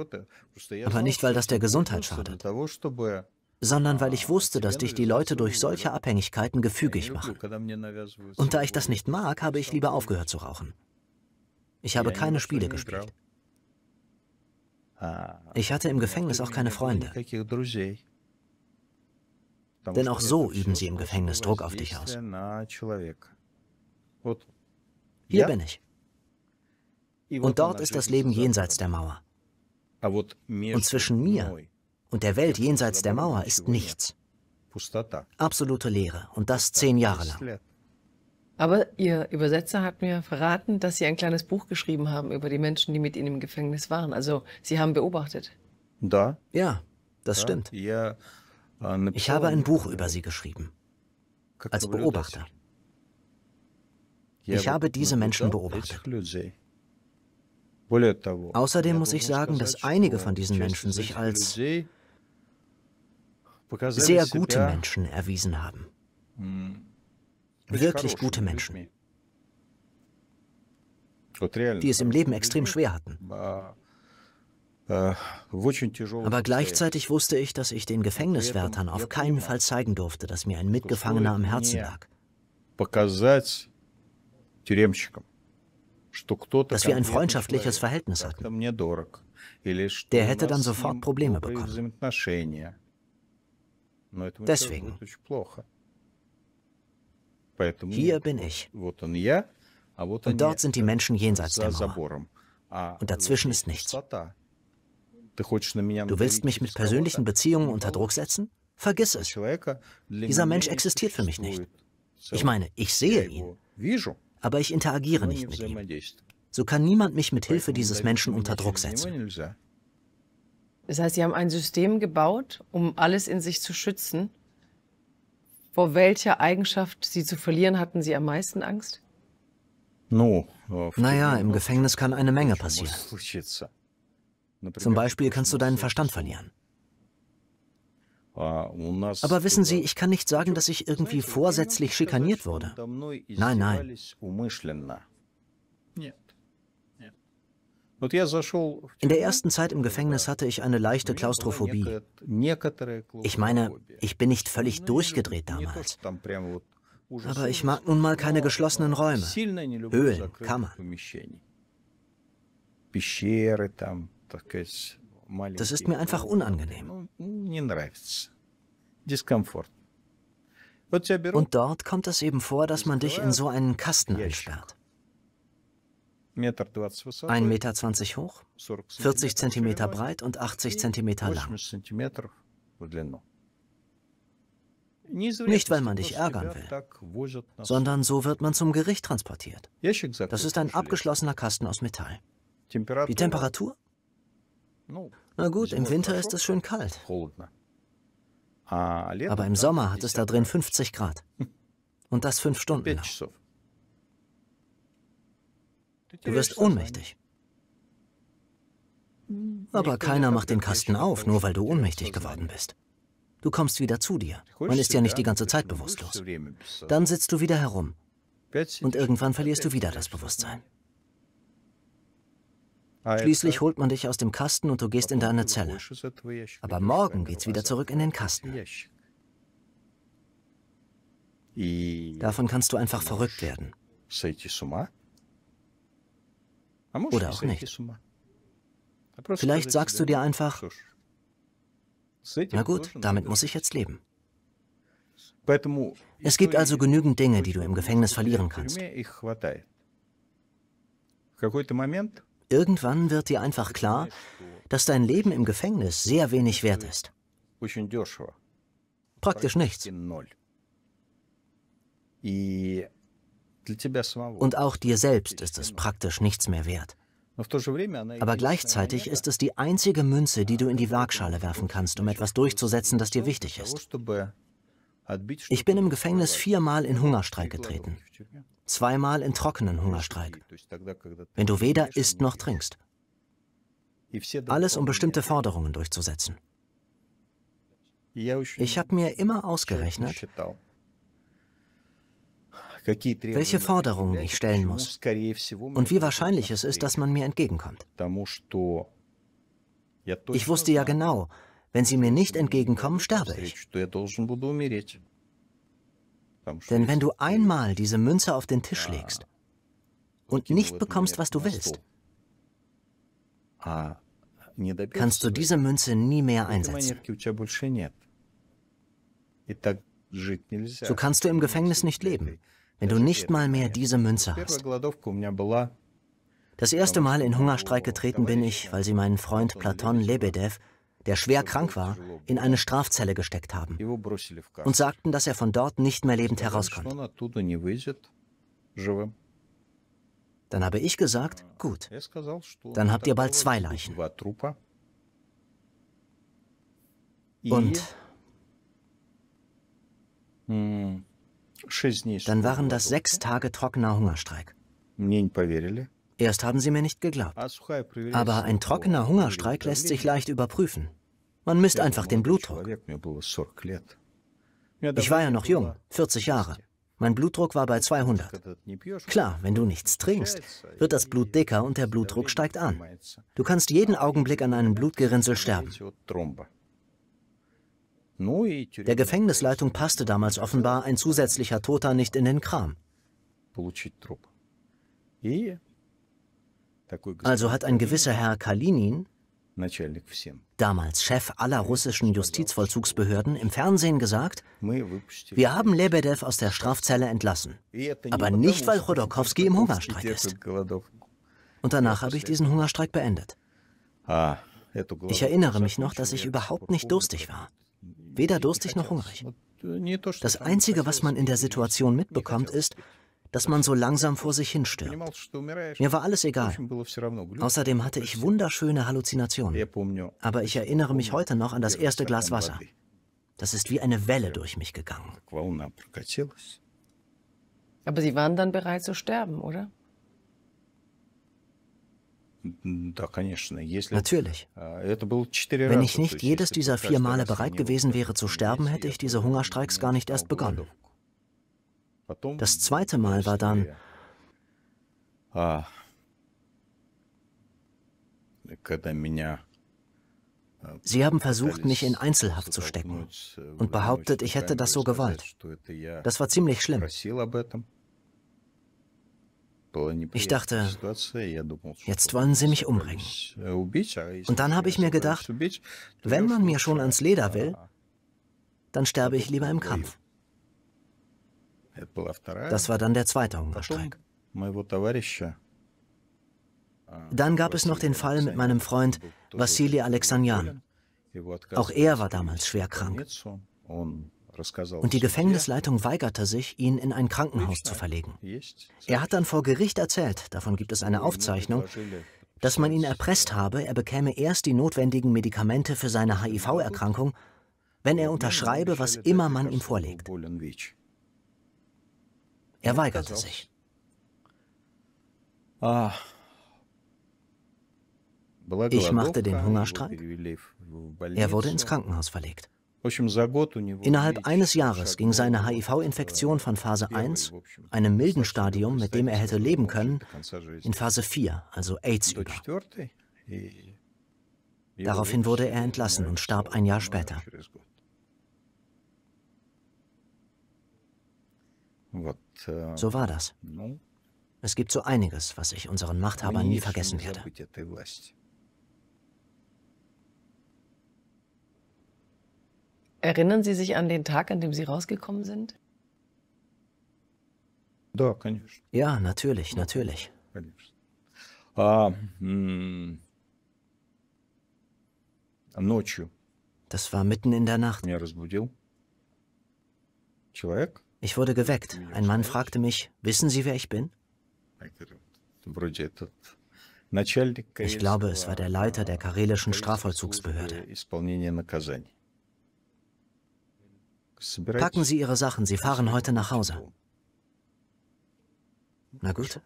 aber nicht, weil das der Gesundheit schadet, sondern weil ich wusste, dass dich die Leute durch solche Abhängigkeiten gefügig machen. Und da ich das nicht mag, habe ich lieber aufgehört zu rauchen. Ich habe keine Spiele gespielt. Ich hatte im Gefängnis auch keine Freunde. Denn auch so üben sie im Gefängnis Druck auf dich aus. Hier bin ich. Und dort ist das Leben jenseits der Mauer. Und zwischen mir und der Welt jenseits der Mauer ist nichts. Absolute Leere. Und das zehn Jahre lang. Aber Ihr Übersetzer hat mir verraten, dass Sie ein kleines Buch geschrieben haben über die Menschen, die mit Ihnen im Gefängnis waren. Also Sie haben beobachtet. Da? Ja, das stimmt. Ich habe ein Buch über Sie geschrieben. Als Beobachter. Ich habe diese Menschen beobachtet. Außerdem muss ich sagen, dass halt einige von diesen Menschen sich als sehr gute Menschen erwiesen haben. Hm. Wirklich gute Menschen, die es im Leben äh, extrem schwer hatten. Äh, äh, Aber gleichzeitig wusste ich, dass ich den Gefängniswärtern auf keinen Fall zeigen durfte, dass mir ein Mitgefangener am Herzen lag dass wir ein freundschaftliches Verhältnis hatten. Der hätte dann sofort Probleme bekommen. Deswegen. Hier bin ich. Und dort sind die Menschen jenseits der Mauer. Und dazwischen ist nichts. Du willst mich mit persönlichen Beziehungen unter Druck setzen? Vergiss es. Dieser Mensch existiert für mich nicht. Ich meine, ich sehe ihn aber ich interagiere nicht mit ihm. So kann niemand mich mit Hilfe dieses Menschen unter Druck setzen. Das heißt, Sie haben ein System gebaut, um alles in sich zu schützen. Vor welcher Eigenschaft Sie zu verlieren hatten Sie am meisten Angst? Naja, im Gefängnis kann eine Menge passieren. Äh, Zum Beispiel kannst du deinen Verstand verlieren. Äh, Aber wissen Sie, ich kann nicht sagen, dass ich irgendwie vorsätzlich schikaniert wurde. Nein, nein. In der ersten Zeit im Gefängnis hatte ich eine leichte Klaustrophobie. Ich meine, ich bin nicht völlig durchgedreht damals. Aber ich mag nun mal keine geschlossenen Räume, Höhlen, Kammern. Das ist mir einfach unangenehm. Und dort kommt es eben vor, dass man dich in so einen Kasten einsperrt. 1,20 Meter hoch, 40 Zentimeter breit und 80 Zentimeter lang. Nicht, weil man dich ärgern will, sondern so wird man zum Gericht transportiert. Das ist ein abgeschlossener Kasten aus Metall. Die Temperatur na gut, im Winter ist es schön kalt. Ne? Ah, Aber im Sommer hat es da drin 50 Grad. *laughs* Und das fünf Stunden lang. Du wirst ohnmächtig. Aber keiner macht den Kasten auf, nur weil du ohnmächtig geworden bist. Du kommst wieder zu dir. Man ist ja nicht die ganze Zeit bewusstlos. Dann sitzt du wieder herum. Und irgendwann verlierst du wieder das Bewusstsein. Schließlich holt man dich aus dem Kasten und du gehst in deine Zelle. Aber morgen geht's wieder zurück in den Kasten. Davon kannst du einfach verrückt werden. Oder auch nicht. Vielleicht sagst du dir einfach, na gut, damit muss ich jetzt leben. Es gibt also genügend Dinge, die du im Gefängnis verlieren kannst. Irgendwann wird dir einfach klar, dass dein Leben im Gefängnis sehr wenig wert ist. Praktisch nichts. Und auch dir selbst ist es praktisch nichts mehr wert. Aber gleichzeitig ist es die einzige Münze, die du in die Waagschale werfen kannst, um etwas durchzusetzen, das dir wichtig ist. Ich bin im Gefängnis viermal in Hungerstreik getreten zweimal in trockenen Hungerstreik, wenn du weder isst noch trinkst. Alles, um bestimmte Forderungen durchzusetzen. Ich habe mir immer ausgerechnet, welche Forderungen ich stellen muss und wie wahrscheinlich es ist, dass man mir entgegenkommt. Ich wusste ja genau, wenn sie mir nicht entgegenkommen, sterbe ich. Denn wenn du einmal diese Münze auf den Tisch legst und nicht bekommst, was du willst, ah, kannst du diese Münze nie mehr einsetzen. So kannst du im Gefängnis nicht leben, wenn du nicht mal mehr diese Münze hast. Das erste Mal in Hungerstreik getreten bin ich, weil sie meinen Freund Platon Lebedev der schwer krank war, in eine Strafzelle gesteckt haben und sagten, dass er von dort nicht mehr lebend herauskommt. Dann habe ich gesagt, gut, dann habt ihr bald zwei Leichen. Und dann waren das sechs Tage trockener Hungerstreik. Erst haben sie mir nicht geglaubt. Aber ein trockener Hungerstreik lässt sich leicht überprüfen. Man misst einfach den Blutdruck. Ich war ja noch jung, 40 Jahre. Mein Blutdruck war bei 200. Klar, wenn du nichts trinkst, wird das Blut dicker und der Blutdruck steigt an. Du kannst jeden Augenblick an einem Blutgerinnsel sterben. Der Gefängnisleitung passte damals offenbar ein zusätzlicher Toter nicht in den Kram. Also hat ein gewisser Herr Kalinin damals Chef aller russischen Justizvollzugsbehörden, im Fernsehen gesagt, wir haben Lebedev aus der Strafzelle entlassen, aber nicht, weil Chodorkowski im Hungerstreik ist. Und danach habe ich diesen Hungerstreik beendet. Ich erinnere mich noch, dass ich überhaupt nicht durstig war. Weder durstig noch hungrig. Э, das Einzige, was man in der Situation mitbekommt, ist, dass man so langsam vor sich hin stirbt. Mir war alles egal. Außerdem hatte ich wunderschöne Halluzinationen. Aber ich erinnere mich heute noch an das erste Glas Wasser. Das ist wie eine Welle durch mich gegangen. Aber Sie waren dann bereit zu sterben, oder? Natürlich. Wenn ich nicht jedes dieser vier Male bereit gewesen wäre zu sterben, hätte ich diese Hungerstreiks gar nicht erst begonnen. Das zweite Mal war dann, Sie haben versucht, mich in Einzelhaft zu stecken und behauptet, ich hätte das so gewollt. Das war ziemlich schlimm. Ich dachte, jetzt wollen sie mich umbringen. Und dann habe ich mir gedacht, wenn man mir schon ans Leder will, dann sterbe ich lieber im Kampf. Das war dann der zweite Hungerstreik. Dann gab es noch den Fall mit meinem Freund Vassili Alexanjan. Auch er war damals schwer krank. Und die Gefängnisleitung weigerte sich, ihn in ein Krankenhaus zu verlegen. Er hat dann vor Gericht erzählt, davon gibt es eine Aufzeichnung, dass man ihn erpresst habe, er bekäme erst die notwendigen Medikamente für seine HIV-Erkrankung, wenn er unterschreibe, was immer man ihm vorlegt. Er weigerte sich. Ah. Ich machte den Hungerstreik. Er wurde ins Krankenhaus verlegt. Innerhalb eines Jahres ging seine HIV-Infektion von Phase 1, einem milden Stadium, mit dem er hätte leben können, in Phase 4, also AIDS, über. Daraufhin wurde er entlassen und starb ein Jahr später. Вот äh, so war das. Es gibt so einiges, was ich unseren Machthabern nie vergessen werde. Erinnern Sie sich an den Tag, an dem Sie rausgekommen sind? Ja, natürlich, natürlich. Das war mitten in der Nacht. Ich wurde geweckt. Ein Mann fragte mich, wissen Sie, wer ich bin? Ich glaube, es war der Leiter der karelischen Strafvollzugsbehörde. Packen Sie Ihre Sachen, Sie fahren heute nach Hause. Na gut.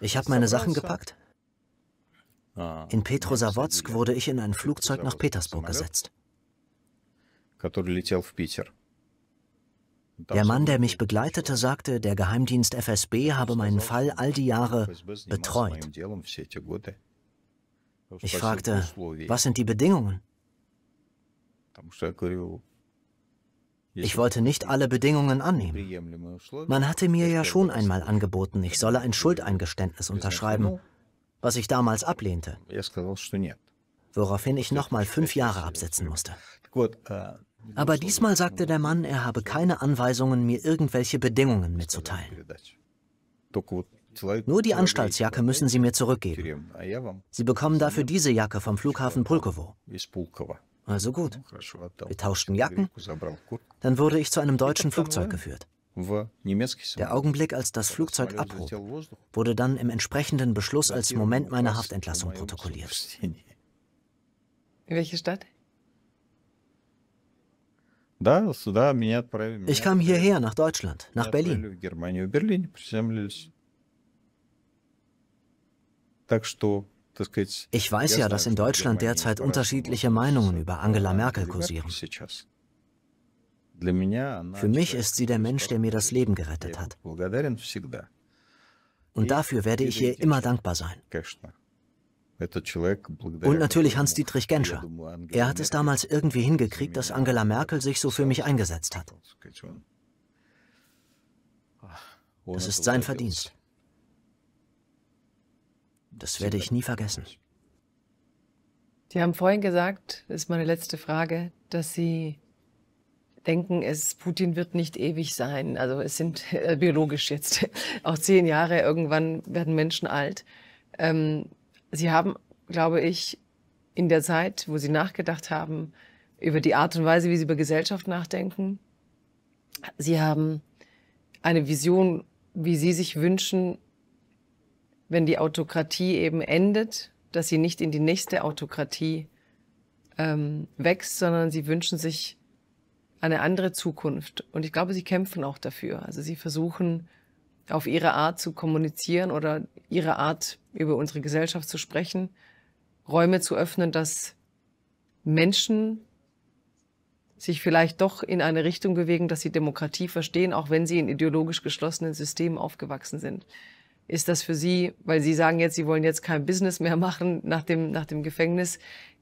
Ich habe meine Sachen gepackt. In Petrosavodsk wurde ich in ein Flugzeug nach Petersburg gesetzt. Der Mann, der mich begleitete, sagte, der Geheimdienst FSB habe meinen Fall all die Jahre betreut. Ich fragte, was sind die Bedingungen? Ich wollte nicht alle Bedingungen annehmen. Man hatte mir ja schon einmal angeboten, ich solle ein Schuldeingeständnis unterschreiben, was ich damals ablehnte, woraufhin ich nochmal fünf Jahre absetzen musste. Äh, aber diesmal sagte der Mann, er habe keine Anweisungen, mir irgendwelche Bedingungen mitzuteilen. Nur die Anstaltsjacke müssen Sie mir zurückgeben. Sie bekommen dafür diese Jacke vom Flughafen Pulkovo. Also gut. Wir tauschten Jacken. Dann wurde ich zu einem deutschen Flugzeug geführt. Der Augenblick, als das Flugzeug abhob, wurde dann im entsprechenden Beschluss als Moment meiner Haftentlassung protokolliert. In welche Stadt? Ich kam hierher nach Deutschland, nach Berlin. Ich weiß ja, dass in Deutschland derzeit unterschiedliche Meinungen über Angela Merkel kursieren. Für mich ist sie der Mensch, der mir das Leben gerettet hat. Und dafür werde ich ihr immer dankbar sein. Und natürlich Hans-Dietrich Genscher. Er hat es damals irgendwie hingekriegt, dass Angela Merkel sich so für mich eingesetzt hat. Das ist sein Verdienst. Das werde ich nie vergessen. Sie haben vorhin gesagt, das ist meine letzte Frage, dass Sie denken, es, Putin wird nicht ewig sein. Also es sind äh, biologisch jetzt *laughs* auch zehn Jahre, irgendwann werden Menschen alt. Ähm, Sie haben, glaube ich, in der Zeit, wo Sie nachgedacht haben, über die Art und Weise, wie Sie über Gesellschaft nachdenken, Sie haben eine Vision, wie Sie sich wünschen, wenn die Autokratie eben endet, dass sie nicht in die nächste Autokratie ähm, wächst, sondern sie wünschen sich eine andere Zukunft. Und ich glaube, sie kämpfen auch dafür. Also sie versuchen, auf ihre Art zu kommunizieren oder ihre Art über unsere Gesellschaft zu sprechen, Räume zu öffnen, dass Menschen sich vielleicht doch in eine Richtung bewegen, dass sie Demokratie verstehen, auch wenn sie in ideologisch geschlossenen Systemen aufgewachsen sind. Ist das für Sie, weil Sie sagen jetzt, Sie wollen jetzt kein Business mehr machen nach dem, nach dem Gefängnis,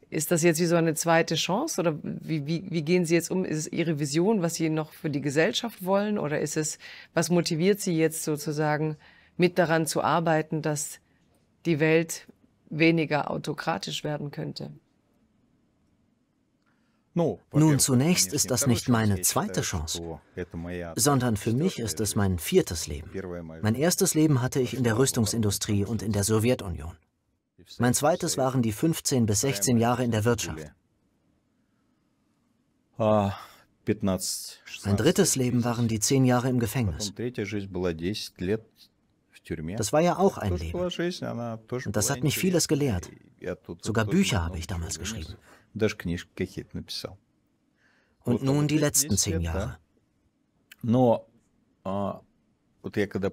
ist das jetzt wie so eine zweite Chance oder wie, wie, wie gehen Sie jetzt um? Ist es Ihre Vision, was Sie noch für die Gesellschaft wollen oder ist es, was motiviert Sie jetzt sozusagen mit daran zu arbeiten, dass die Welt weniger autokratisch werden könnte? Nun, zunächst ist das nicht meine zweite Chance, sondern für mich ist es mein viertes Leben. Mein erstes Leben hatte ich in der Rüstungsindustrie und in der Sowjetunion. Mein zweites waren die 15 bis 16 Jahre in der Wirtschaft. Ah, mein drittes Leben waren die 10 Jahre im Gefängnis. Das war ja auch ein Leben. Und das hat mich vieles gelehrt. Sogar Bücher habe ich damals geschrieben. Und nun die letzten zehn Jahre.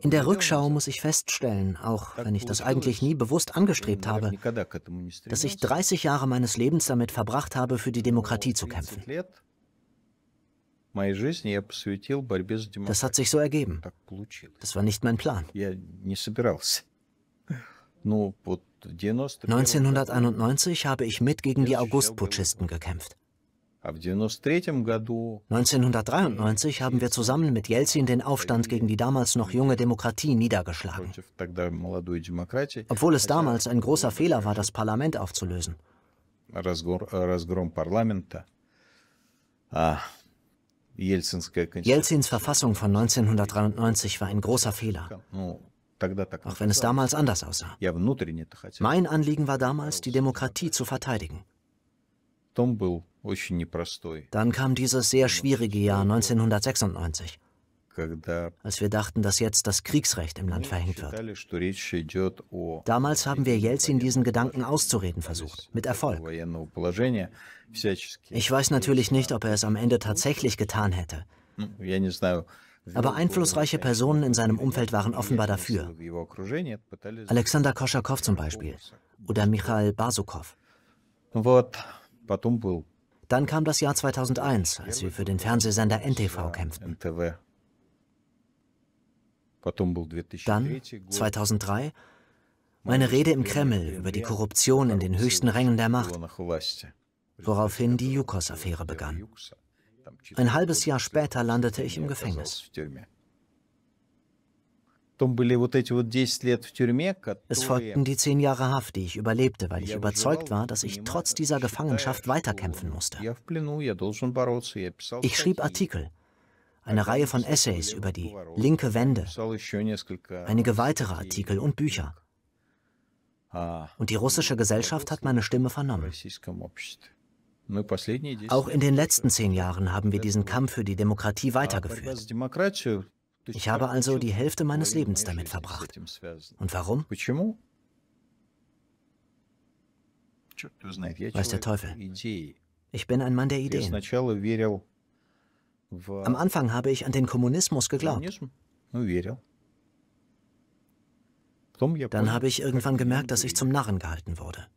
In der Rückschau muss ich feststellen, auch wenn ich das eigentlich nie bewusst angestrebt habe, dass ich 30 Jahre meines Lebens damit verbracht habe, für die Demokratie zu kämpfen. Das hat sich so ergeben. Das war nicht mein Plan. 1991 habe ich mit gegen die Augustputschisten gekämpft. 1993 haben wir zusammen mit Jelzin den Aufstand gegen die damals noch junge Demokratie niedergeschlagen. Obwohl es damals ein großer Fehler war, das Parlament aufzulösen. Э, Jelzins Verfassung von 1993 war ein großer Fehler. Auch wenn es damals anders aussah. Mein Anliegen war damals, die Demokratie zu verteidigen. Dann kam dieses sehr schwierige Jahr 1996, als wir dachten, dass jetzt das Kriegsrecht im Land verhängt wird. Damals haben wir Jelzin diesen Gedanken auszureden versucht, mit Erfolg. Ich weiß natürlich nicht, ob er es am Ende tatsächlich getan hätte. Aber einflussreiche Personen in seinem Umfeld waren offenbar dafür. Alexander Koschakow zum Beispiel oder Michail Basukov. Dann kam das Jahr 2001, als wir für den Fernsehsender NTV kämpften. Dann 2003 meine Rede im Kreml über die Korruption in den höchsten Rängen der Macht, woraufhin die jukos affäre begann. Ein halbes Jahr später landete ich im Gefängnis. Es folgten die zehn Jahre Haft, die ich überlebte, weil ich überzeugt war, dass ich trotz dieser Gefangenschaft weiterkämpfen musste. Ich schrieb Artikel, eine Reihe von Essays über die linke Wende, einige weitere Artikel und Bücher. Und die russische Gesellschaft hat meine Stimme vernommen. Auch in den letzten zehn Jahren haben wir diesen Kampf für die Demokratie weitergeführt. Ich habe also die Hälfte meines Lebens damit verbracht. Und warum? Weiß der Teufel. Ich bin ein Mann der Ideen. Am Anfang habe ich an den Kommunismus geglaubt. Dann habe ich irgendwann gemerkt, dass ich zum Narren gehalten wurde.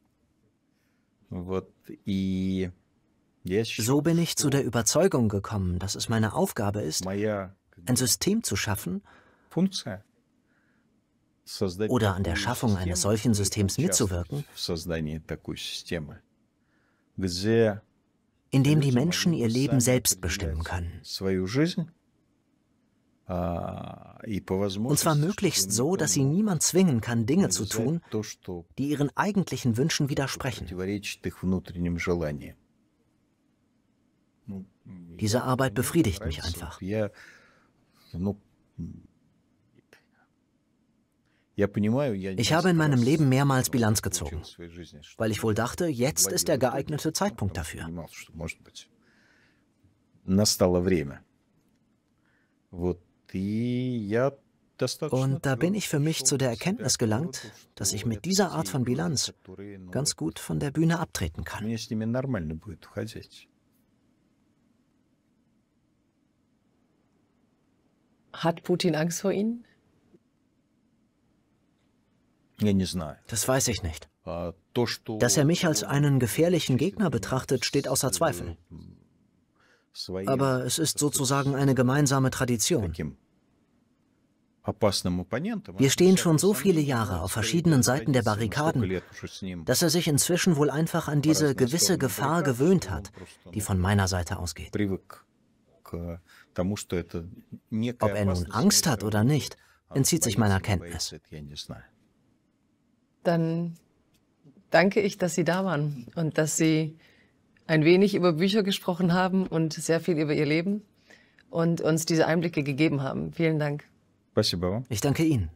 So bin ich zu der Überzeugung gekommen, dass es meine Aufgabe ist, ein System zu schaffen oder an der Schaffung eines solchen Systems mitzuwirken, in dem die Menschen ihr Leben selbst bestimmen können. Und zwar möglichst so, dass sie niemand zwingen kann, Dinge zu tun, die ihren eigentlichen Wünschen widersprechen. Diese Arbeit befriedigt mich einfach ну, ich habe in meinem Leben mehrmals Bilanz gezogen, weil ich wohl dachte, jetzt ist der geeignete Zeitpunkt dafür. Und da bin ich für mich zu der Erkenntnis gelangt, dass ich mit dieser Art von Bilanz ganz gut von der Bühne abtreten kann. Hat Putin Angst vor Ihnen? Das weiß ich nicht. Äh, dass er mich als einen gefährlichen Gegner betrachtet, steht außer Zweifel. Aber es ist sozusagen eine gemeinsame Tradition. Wir stehen schon so viele Jahre auf verschiedenen Seiten der Barrikaden, dass er sich inzwischen wohl einfach an diese gewisse Gefahr gewöhnt hat, die von meiner Seite ausgeht. Ob er nun Angst hat oder nicht, entzieht sich meiner Kenntnis. Dann danke ich, dass Sie da waren und dass Sie ein wenig über Bücher gesprochen haben und sehr viel über Ihr Leben und uns diese Einblicke gegeben haben. Vielen Dank. Ich danke Ihnen.